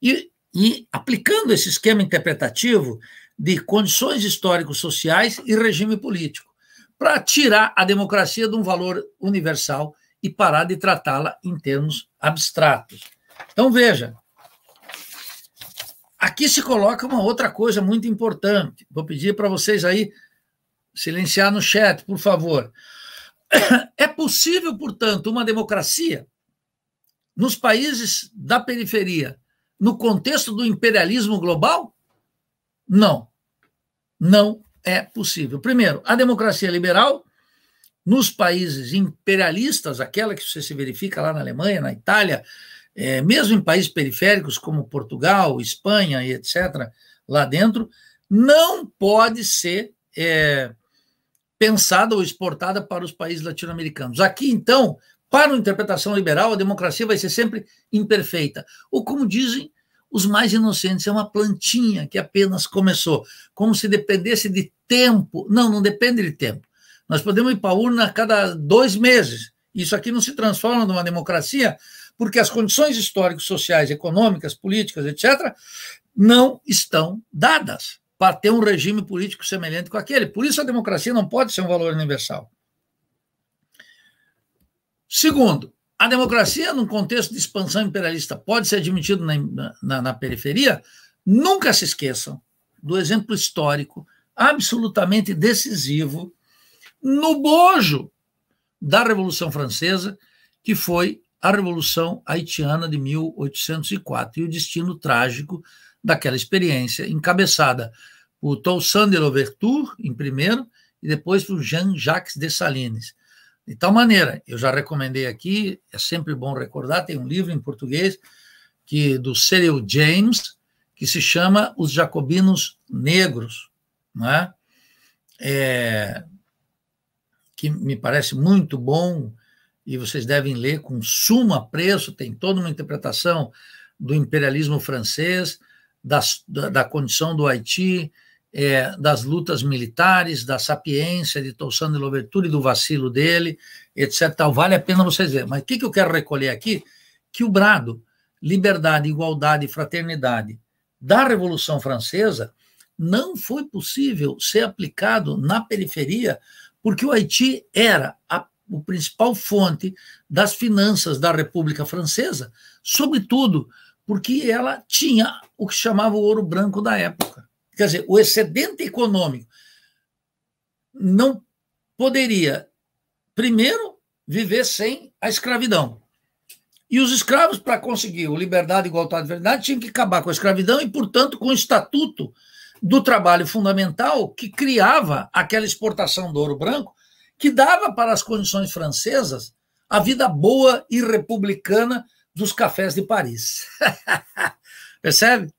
E, e aplicando esse esquema interpretativo de condições históricos sociais e regime político, para tirar a democracia de um valor universal e parar de tratá-la em termos abstratos. Então veja, aqui se coloca uma outra coisa muito importante. Vou pedir para vocês aí silenciar no chat, por favor. [coughs] É possível, portanto, uma democracia nos países da periferia, no contexto do imperialismo global? Não. Não é possível. Primeiro, a democracia liberal nos países imperialistas, aquela que você se verifica lá na Alemanha, na Itália, é, mesmo em países periféricos como Portugal, Espanha e etc., lá dentro, não pode ser é, pensada ou exportada para os países latino-americanos. Aqui, então, para a interpretação liberal, a democracia vai ser sempre imperfeita. Ou, como dizem os mais inocentes, é uma plantinha que apenas começou, como se dependesse de tempo. Não, não depende de tempo. Nós podemos ir para a urna a cada dois meses. Isso aqui não se transforma numa democracia porque as condições históricas, sociais, econômicas, políticas, etc., não estão dadas para ter um regime político semelhante com aquele. Por isso, a democracia não pode ser um valor universal. Segundo, a democracia, num contexto de expansão imperialista, pode ser admitida na, na, na, periferia? Nunca se esqueçam do exemplo histórico absolutamente decisivo no bojo da Revolução Francesa, que foi a Revolução Haitiana de 1804 e o destino trágico daquela experiência, encabeçada por Toussaint de Louverture, em primeiro, e depois por Jean-Jacques Dessalines. De tal maneira, eu já recomendei aqui, é sempre bom recordar, tem um livro em português que do Cyril James, que se chama Os Jacobinos Negros, é? é, que me parece muito bom, e vocês devem ler com sumo apreço, tem toda uma interpretação do imperialismo francês, das, da, da, condição do Haiti, é, das lutas militares, da sapiência de Toussaint de Louverture e do vacilo dele, etc. Tal. Então, vale a pena vocês verem. Mas o que, que eu quero recolher aqui? Que o brado, liberdade, igualdade e fraternidade da Revolução Francesa não foi possível ser aplicado na periferia, porque o Haiti era a o principal fonte das finanças da República Francesa, sobretudo porque ela tinha o que chamava o ouro branco da época. Quer dizer, o excedente econômico não poderia, primeiro, viver sem a escravidão. E os escravos, para conseguir o liberdade, igualdade e verdade, tinham que acabar com a escravidão e, portanto, com o estatuto do trabalho fundamental que criava aquela exportação do ouro branco que dava para as condições francesas a vida boa e republicana dos cafés de Paris. [laughs] Percebe?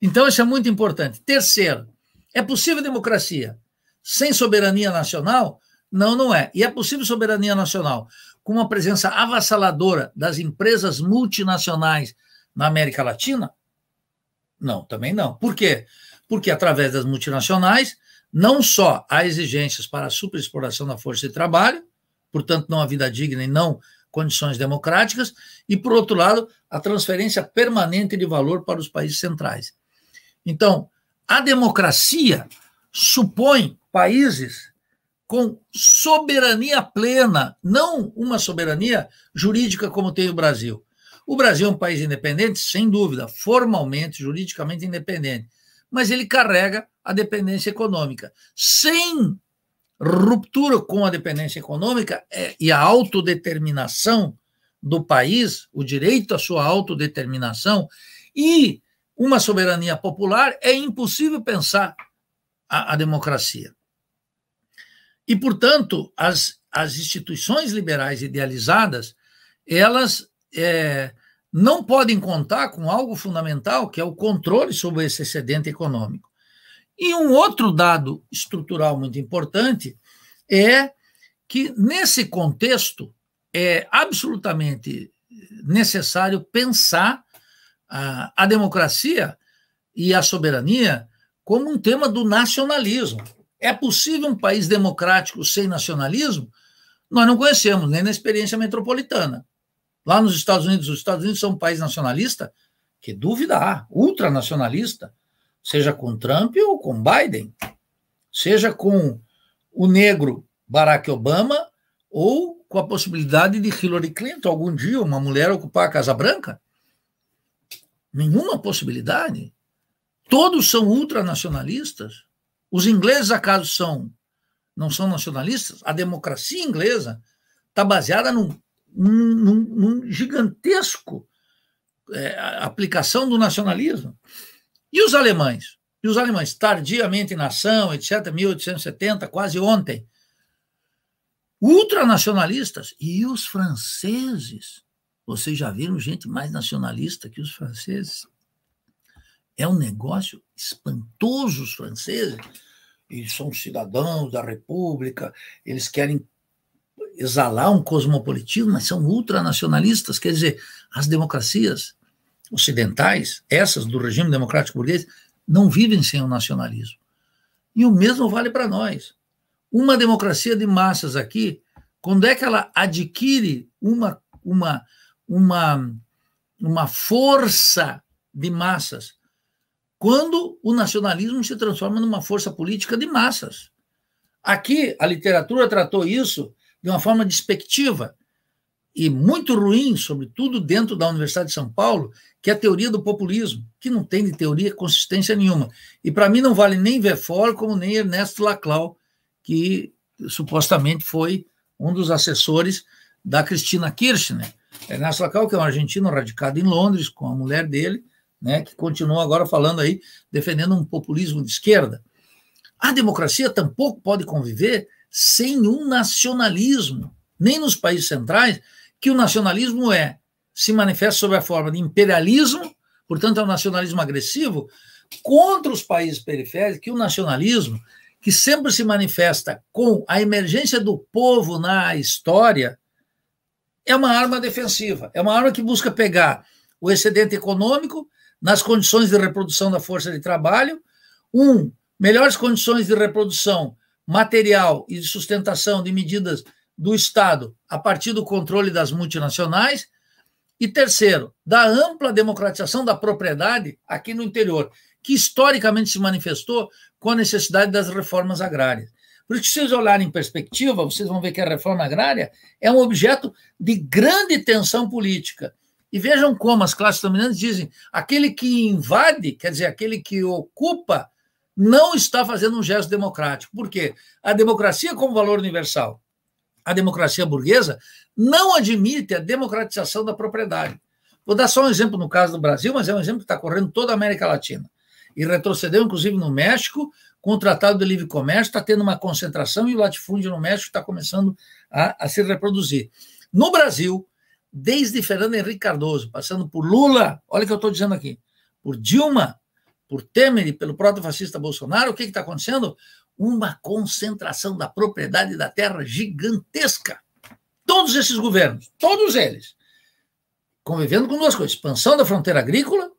Então, isso é muito importante. Terceiro, é possível democracia sem soberania nacional? Não, não é. E é possível soberania nacional com uma presença avassaladora das empresas multinacionais na América Latina? Não, também não. Por quê? Porque através das multinacionais não só há exigências para a superexploração da força de trabalho, portanto, não a vida digna e não condições democráticas, e, por outro lado, a transferência permanente de valor para os países centrais. Então, a democracia supõe países com soberania plena, não uma soberania jurídica como tem o Brasil. O Brasil é um país independente, sem dúvida, formalmente, juridicamente independente, mas ele carrega a dependência econômica. Sem ruptura com a dependência econômica é, e a autodeterminação do país, o direito à sua autodeterminação e uma soberania popular, é impossível pensar a, a democracia. E, portanto, as, as instituições liberais idealizadas, elas é, não podem contar com algo fundamental, que é o controle sobre esse excedente econômico. E um outro dado estrutural muito importante é que, nesse contexto, é absolutamente necessário pensar a, a democracia e a soberania como um tema do nacionalismo. É possível um país democrático sem nacionalismo? Nós não conhecemos, nem na experiência metropolitana. Lá nos Estados Unidos, os Estados Unidos são um país nacionalista? Que dúvida há, ultranacionalista seja com Trump ou com Biden, seja com o negro Barack Obama ou com a possibilidade de Hillary Clinton algum dia uma mulher ocupar a Casa Branca? Nenhuma possibilidade. Todos são ultranacionalistas. Os ingleses acaso são não são nacionalistas? A democracia inglesa está baseada num, num, num gigantesco é, aplicação do nacionalismo. E os alemães? E os alemães, tardiamente nação, etc., 1870, quase ontem. Ultranacionalistas. E os franceses? Vocês já viram gente mais nacionalista que os franceses? É um negócio espantoso os franceses. Eles são cidadãos da República, eles querem exalar um cosmopolitismo, mas são ultranacionalistas. Quer dizer, as democracias ocidentais, essas do regime democrático burguês, não vivem sem o nacionalismo. E o mesmo vale para nós. Uma democracia de massas aqui, quando é que ela adquire uma, uma, uma, uma força de massas? Quando o nacionalismo se transforma numa força política de massas. Aqui, a literatura tratou isso de uma forma despectiva, e muito ruim, sobretudo dentro da Universidade de São Paulo, que é a teoria do populismo, que não tem de teoria consistência nenhuma. E para mim não vale nem Vefor, como nem Ernesto Laclau, que supostamente foi um dos assessores da Cristina Kirchner. Ernesto Laclau, que é um argentino radicado em Londres, com a mulher dele, né, que continua agora falando aí, defendendo um populismo de esquerda. A democracia tampouco pode conviver sem um nacionalismo, nem nos países centrais, que o nacionalismo é, se manifesta sob a forma de imperialismo, portanto é um nacionalismo agressivo, contra os países periféricos, que o nacionalismo, que sempre se manifesta com a emergência do povo na história, é uma arma defensiva, é uma arma que busca pegar o excedente econômico nas condições de reprodução da força de trabalho, um, melhores condições de reprodução material e de sustentação de medidas do Estado a partir do controle das multinacionais. E terceiro, da ampla democratização da propriedade aqui no interior, que historicamente se manifestou com a necessidade das reformas agrárias. Por isso, se vocês olharem em perspectiva, vocês vão ver que a reforma agrária é um objeto de grande tensão política. E vejam como as classes dominantes dizem: aquele que invade, quer dizer, aquele que ocupa, não está fazendo um gesto democrático. Por quê? A democracia, como valor universal, a democracia burguesa não admite a democratização da propriedade. Vou dar só um exemplo no caso do Brasil, mas é um exemplo que está correndo toda a América Latina. E retrocedeu, inclusive, no México, com o Tratado de Livre Comércio, está tendo uma concentração e o latifúndio no México está começando a, a se reproduzir. No Brasil, desde Fernando Henrique Cardoso, passando por Lula, olha o que eu estou dizendo aqui, por Dilma, por Temer e pelo proto-fascista Bolsonaro, o que está acontecendo? uma concentração da propriedade da terra gigantesca. Todos esses governos, todos eles, convivendo com duas coisas: expansão da fronteira agrícola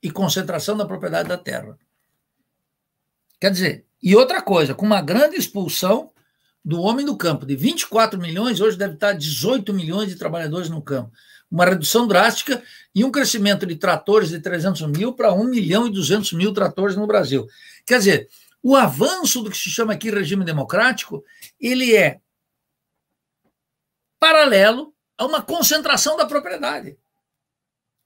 e concentração da propriedade da terra. Quer dizer, e outra coisa, com uma grande expulsão do homem do campo, de 24 milhões, hoje deve estar 18 milhões de trabalhadores no campo. Uma redução drástica e um crescimento de tratores de 300 mil para 1 milhão e 200 mil tratores no Brasil. Quer dizer, o avanço do que se chama aqui regime democrático, ele é paralelo a uma concentração da propriedade.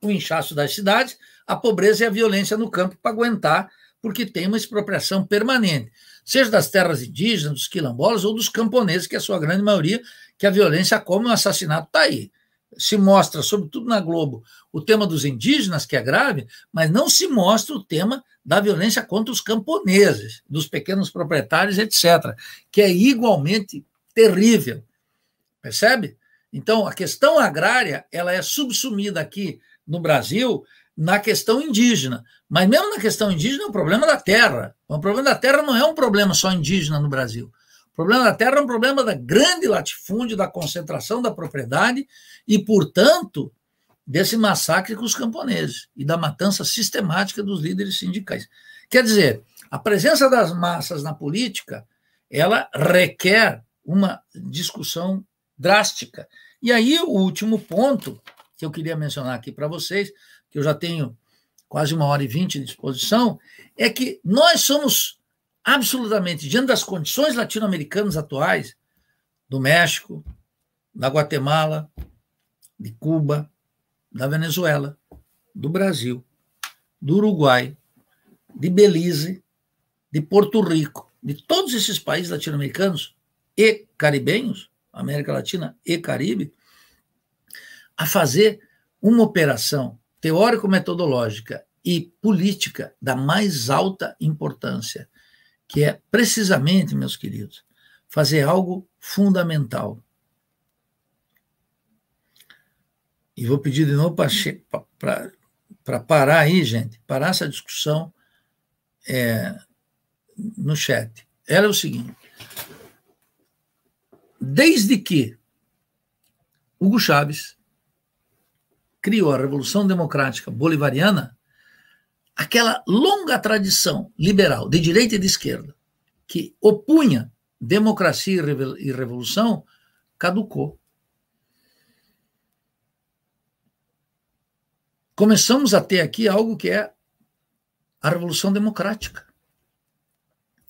O inchaço das cidades, a pobreza e a violência no campo para aguentar, porque tem uma expropriação permanente, seja das terras indígenas, dos quilombolas ou dos camponeses, que é a sua grande maioria, que a violência como o assassinato está aí. Se mostra, sobretudo na Globo, o tema dos indígenas, que é grave, mas não se mostra o tema da violência contra os camponeses, dos pequenos proprietários, etc., que é igualmente terrível. Percebe? Então, a questão agrária ela é subsumida aqui no Brasil na questão indígena. Mas mesmo na questão indígena é um problema da terra. O problema da terra não é um problema só indígena no Brasil. O problema da terra é um problema da grande latifúndio, da concentração da propriedade e, portanto, desse massacre com os camponeses e da matança sistemática dos líderes sindicais. Quer dizer, a presença das massas na política, ela requer uma discussão drástica. E aí o último ponto que eu queria mencionar aqui para vocês, que eu já tenho quase uma hora e vinte de disposição, é que nós somos absolutamente, diante das condições latino-americanas atuais, do México, da Guatemala, de Cuba, da Venezuela, do Brasil, do Uruguai, de Belize, de Porto Rico, de todos esses países latino-americanos e caribenhos, América Latina e Caribe, a fazer uma operação teórico-metodológica e política da mais alta importância, que é precisamente, meus queridos, fazer algo fundamental, E vou pedir de novo para parar aí, gente, parar essa discussão é, no chat. Ela é o seguinte: desde que Hugo Chávez criou a Revolução Democrática Bolivariana, aquela longa tradição liberal de direita e de esquerda que opunha democracia e revolução caducou. começamos a ter aqui algo que é a Revolução Democrática.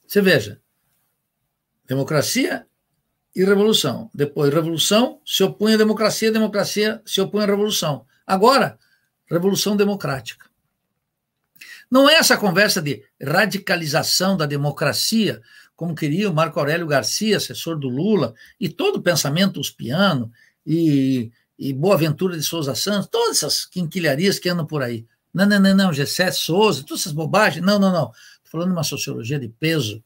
Você veja, democracia e revolução. Depois, revolução se opõe à democracia, democracia se opõe à revolução. Agora, revolução democrática. Não é essa conversa de radicalização da democracia, como queria o Marco Aurélio Garcia, assessor do Lula, e todo o pensamento uspiano e e Boa Ventura de Souza Santos, todas essas quinquilharias que andam por aí. Não, não, não, não, Gessé Souza, todas essas bobagens, não, não, não. Estou falando de uma sociologia de peso,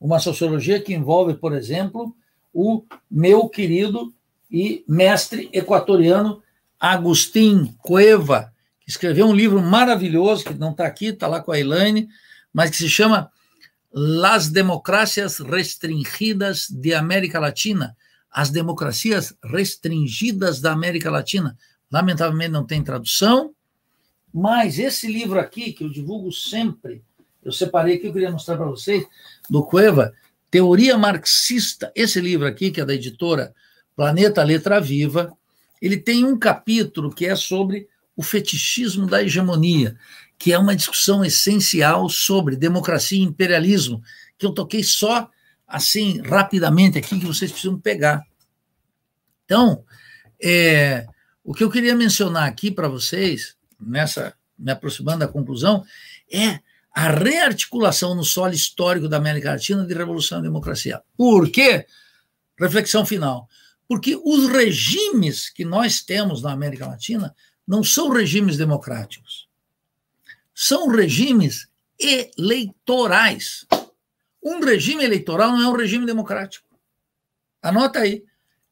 uma sociologia que envolve, por exemplo, o meu querido e mestre equatoriano Agustin Cueva, que escreveu um livro maravilhoso, que não está aqui, está lá com a Elaine, mas que se chama Las Democracias Restringidas de América Latina, as democracias restringidas da América Latina. Lamentavelmente não tem tradução, mas esse livro aqui, que eu divulgo sempre, eu separei que eu queria mostrar para vocês, do Cueva, Teoria Marxista. Esse livro aqui, que é da editora Planeta Letra Viva, ele tem um capítulo que é sobre o fetichismo da hegemonia, que é uma discussão essencial sobre democracia e imperialismo, que eu toquei só assim rapidamente aqui que vocês precisam pegar. Então, é, o que eu queria mencionar aqui para vocês, nessa me aproximando da conclusão, é a rearticulação no solo histórico da América Latina de revolução e democracia. Por quê? Reflexão final. Porque os regimes que nós temos na América Latina não são regimes democráticos. São regimes eleitorais. Um regime eleitoral não é um regime democrático. Anota aí.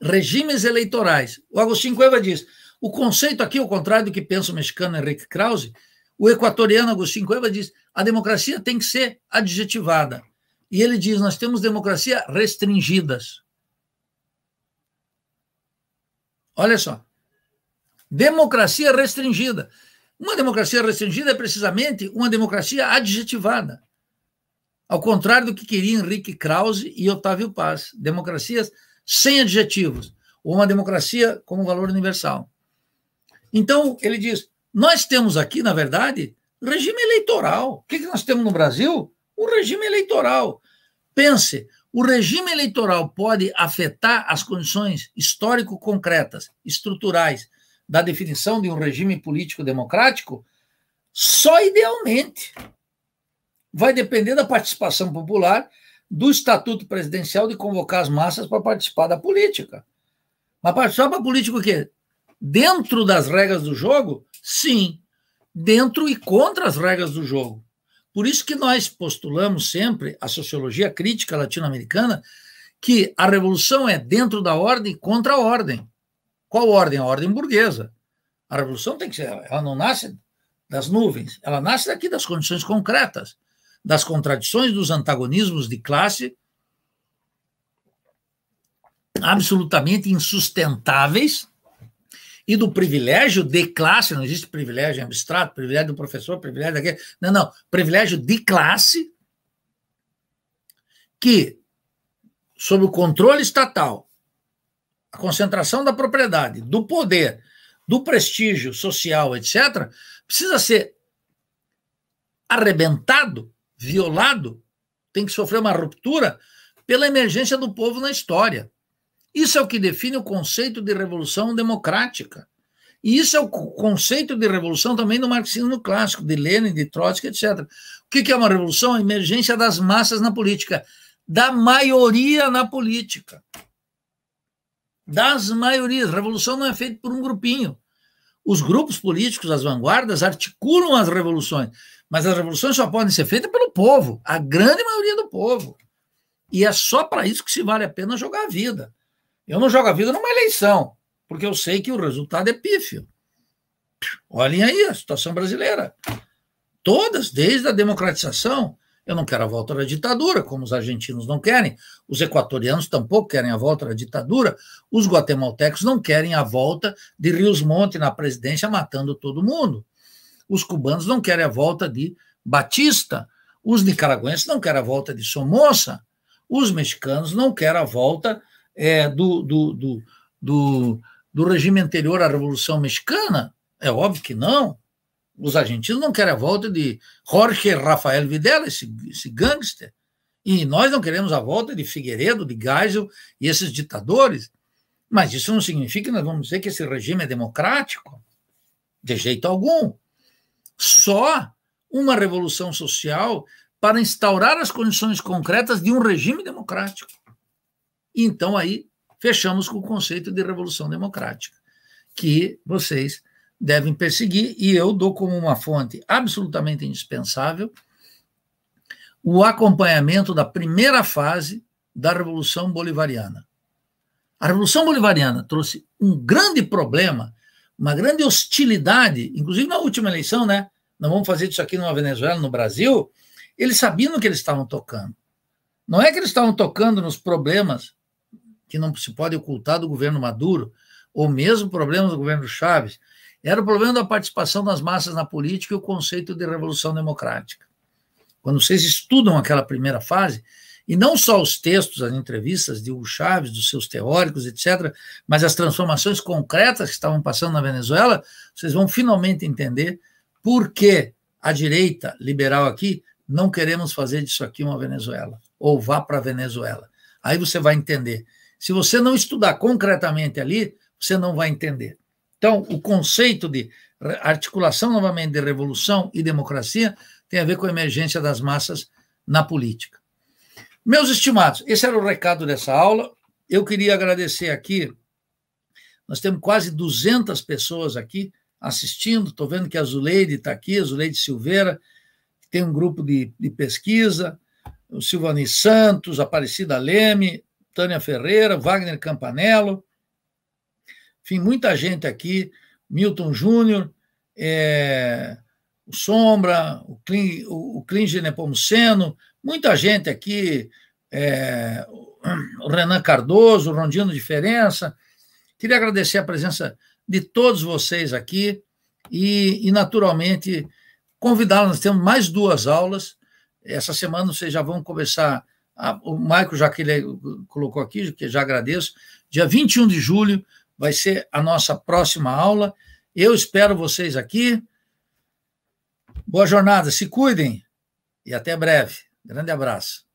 Regimes eleitorais. O Agostinho Cueva diz: o conceito aqui, ao contrário do que pensa o mexicano Henrique Krause, o equatoriano Agostinho Cueva diz: a democracia tem que ser adjetivada. E ele diz: nós temos democracia restringidas. Olha só. Democracia restringida. Uma democracia restringida é precisamente uma democracia adjetivada ao contrário do que queriam Henrique Krause e Otávio Paz, democracias sem adjetivos, ou uma democracia como valor universal. Então, ele diz: nós temos aqui, na verdade, regime eleitoral. O que, que nós temos no Brasil? Um regime eleitoral. Pense, o regime eleitoral pode afetar as condições histórico-concretas, estruturais, da definição de um regime político democrático? Só idealmente vai depender da participação popular do estatuto presidencial de convocar as massas para participar da política. Mas participar da política o quê? Dentro das regras do jogo? Sim. Dentro e contra as regras do jogo. Por isso que nós postulamos sempre a sociologia crítica latino-americana que a revolução é dentro da ordem contra a ordem. Qual ordem? A ordem burguesa. A revolução tem que ser, ela não nasce das nuvens, ela nasce daqui das condições concretas das contradições, dos antagonismos de classe, absolutamente insustentáveis, e do privilégio de classe, não existe privilégio abstrato, privilégio do professor, privilégio daquele, não, não, privilégio de classe, que, sob o controle estatal, a concentração da propriedade, do poder, do prestígio social, etc., precisa ser arrebentado violado, tem que sofrer uma ruptura pela emergência do povo na história. Isso é o que define o conceito de revolução democrática. E isso é o conceito de revolução também do marxismo clássico, de Lenin, de Trotsky, etc. O que é uma revolução? A emergência das massas na política, da maioria na política. Das maiorias. Revolução não é feita por um grupinho. Os grupos políticos, as vanguardas, articulam as revoluções. Mas as revoluções só podem ser feitas pelo povo, a grande maioria do povo. E é só para isso que se vale a pena jogar a vida. Eu não jogo a vida numa eleição, porque eu sei que o resultado é pífio. Olhem aí a situação brasileira. Todas, desde a democratização, eu não quero a volta da ditadura, como os argentinos não querem, os equatorianos tampouco querem a volta da ditadura, os guatemaltecos não querem a volta de Rios Monte na presidência matando todo mundo. Os cubanos não querem a volta de Batista. Os nicaragüenses não querem a volta de Somoza. Os mexicanos não querem a volta é, do, do, do, do, do regime anterior à Revolução Mexicana. É óbvio que não. Os argentinos não querem a volta de Jorge Rafael Videla, esse, esse gangster. E nós não queremos a volta de Figueiredo, de Geisel e esses ditadores. Mas isso não significa que nós vamos dizer que esse regime é democrático, de jeito algum só uma revolução social para instaurar as condições concretas de um regime democrático. Então aí fechamos com o conceito de revolução democrática, que vocês devem perseguir e eu dou como uma fonte absolutamente indispensável o acompanhamento da primeira fase da revolução bolivariana. A revolução bolivariana trouxe um grande problema uma grande hostilidade, inclusive na última eleição, né? Não vamos fazer isso aqui numa Venezuela, no Brasil. Eles sabiam que eles estavam tocando. Não é que eles estavam tocando nos problemas que não se pode ocultar do governo Maduro, ou mesmo problemas do governo Chaves. Era o problema da participação das massas na política e o conceito de revolução democrática. Quando vocês estudam aquela primeira fase, e não só os textos, as entrevistas de Hugo Chaves, dos seus teóricos, etc., mas as transformações concretas que estavam passando na Venezuela, vocês vão finalmente entender por que a direita liberal aqui não queremos fazer disso aqui uma Venezuela, ou vá para a Venezuela. Aí você vai entender. Se você não estudar concretamente ali, você não vai entender. Então, o conceito de articulação novamente de revolução e democracia tem a ver com a emergência das massas na política. Meus estimados, esse era o recado dessa aula. Eu queria agradecer aqui. Nós temos quase 200 pessoas aqui assistindo. Estou vendo que a Zuleide está aqui, a Zuleide Silveira, que tem um grupo de, de pesquisa. O Silvani Santos, Aparecida Leme, Tânia Ferreira, Wagner Campanello. Enfim, muita gente aqui. Milton Júnior, é, o Sombra, o, Clin, o, o Muita gente aqui, é, o Renan Cardoso, o Rondino Diferença. Queria agradecer a presença de todos vocês aqui e, e naturalmente, convidá-los. Nós temos mais duas aulas. Essa semana vocês já vão começar. A, o Maico, já que ele colocou aqui, que já agradeço. Dia 21 de julho vai ser a nossa próxima aula. Eu espero vocês aqui. Boa jornada, se cuidem e até breve. Grande abraço.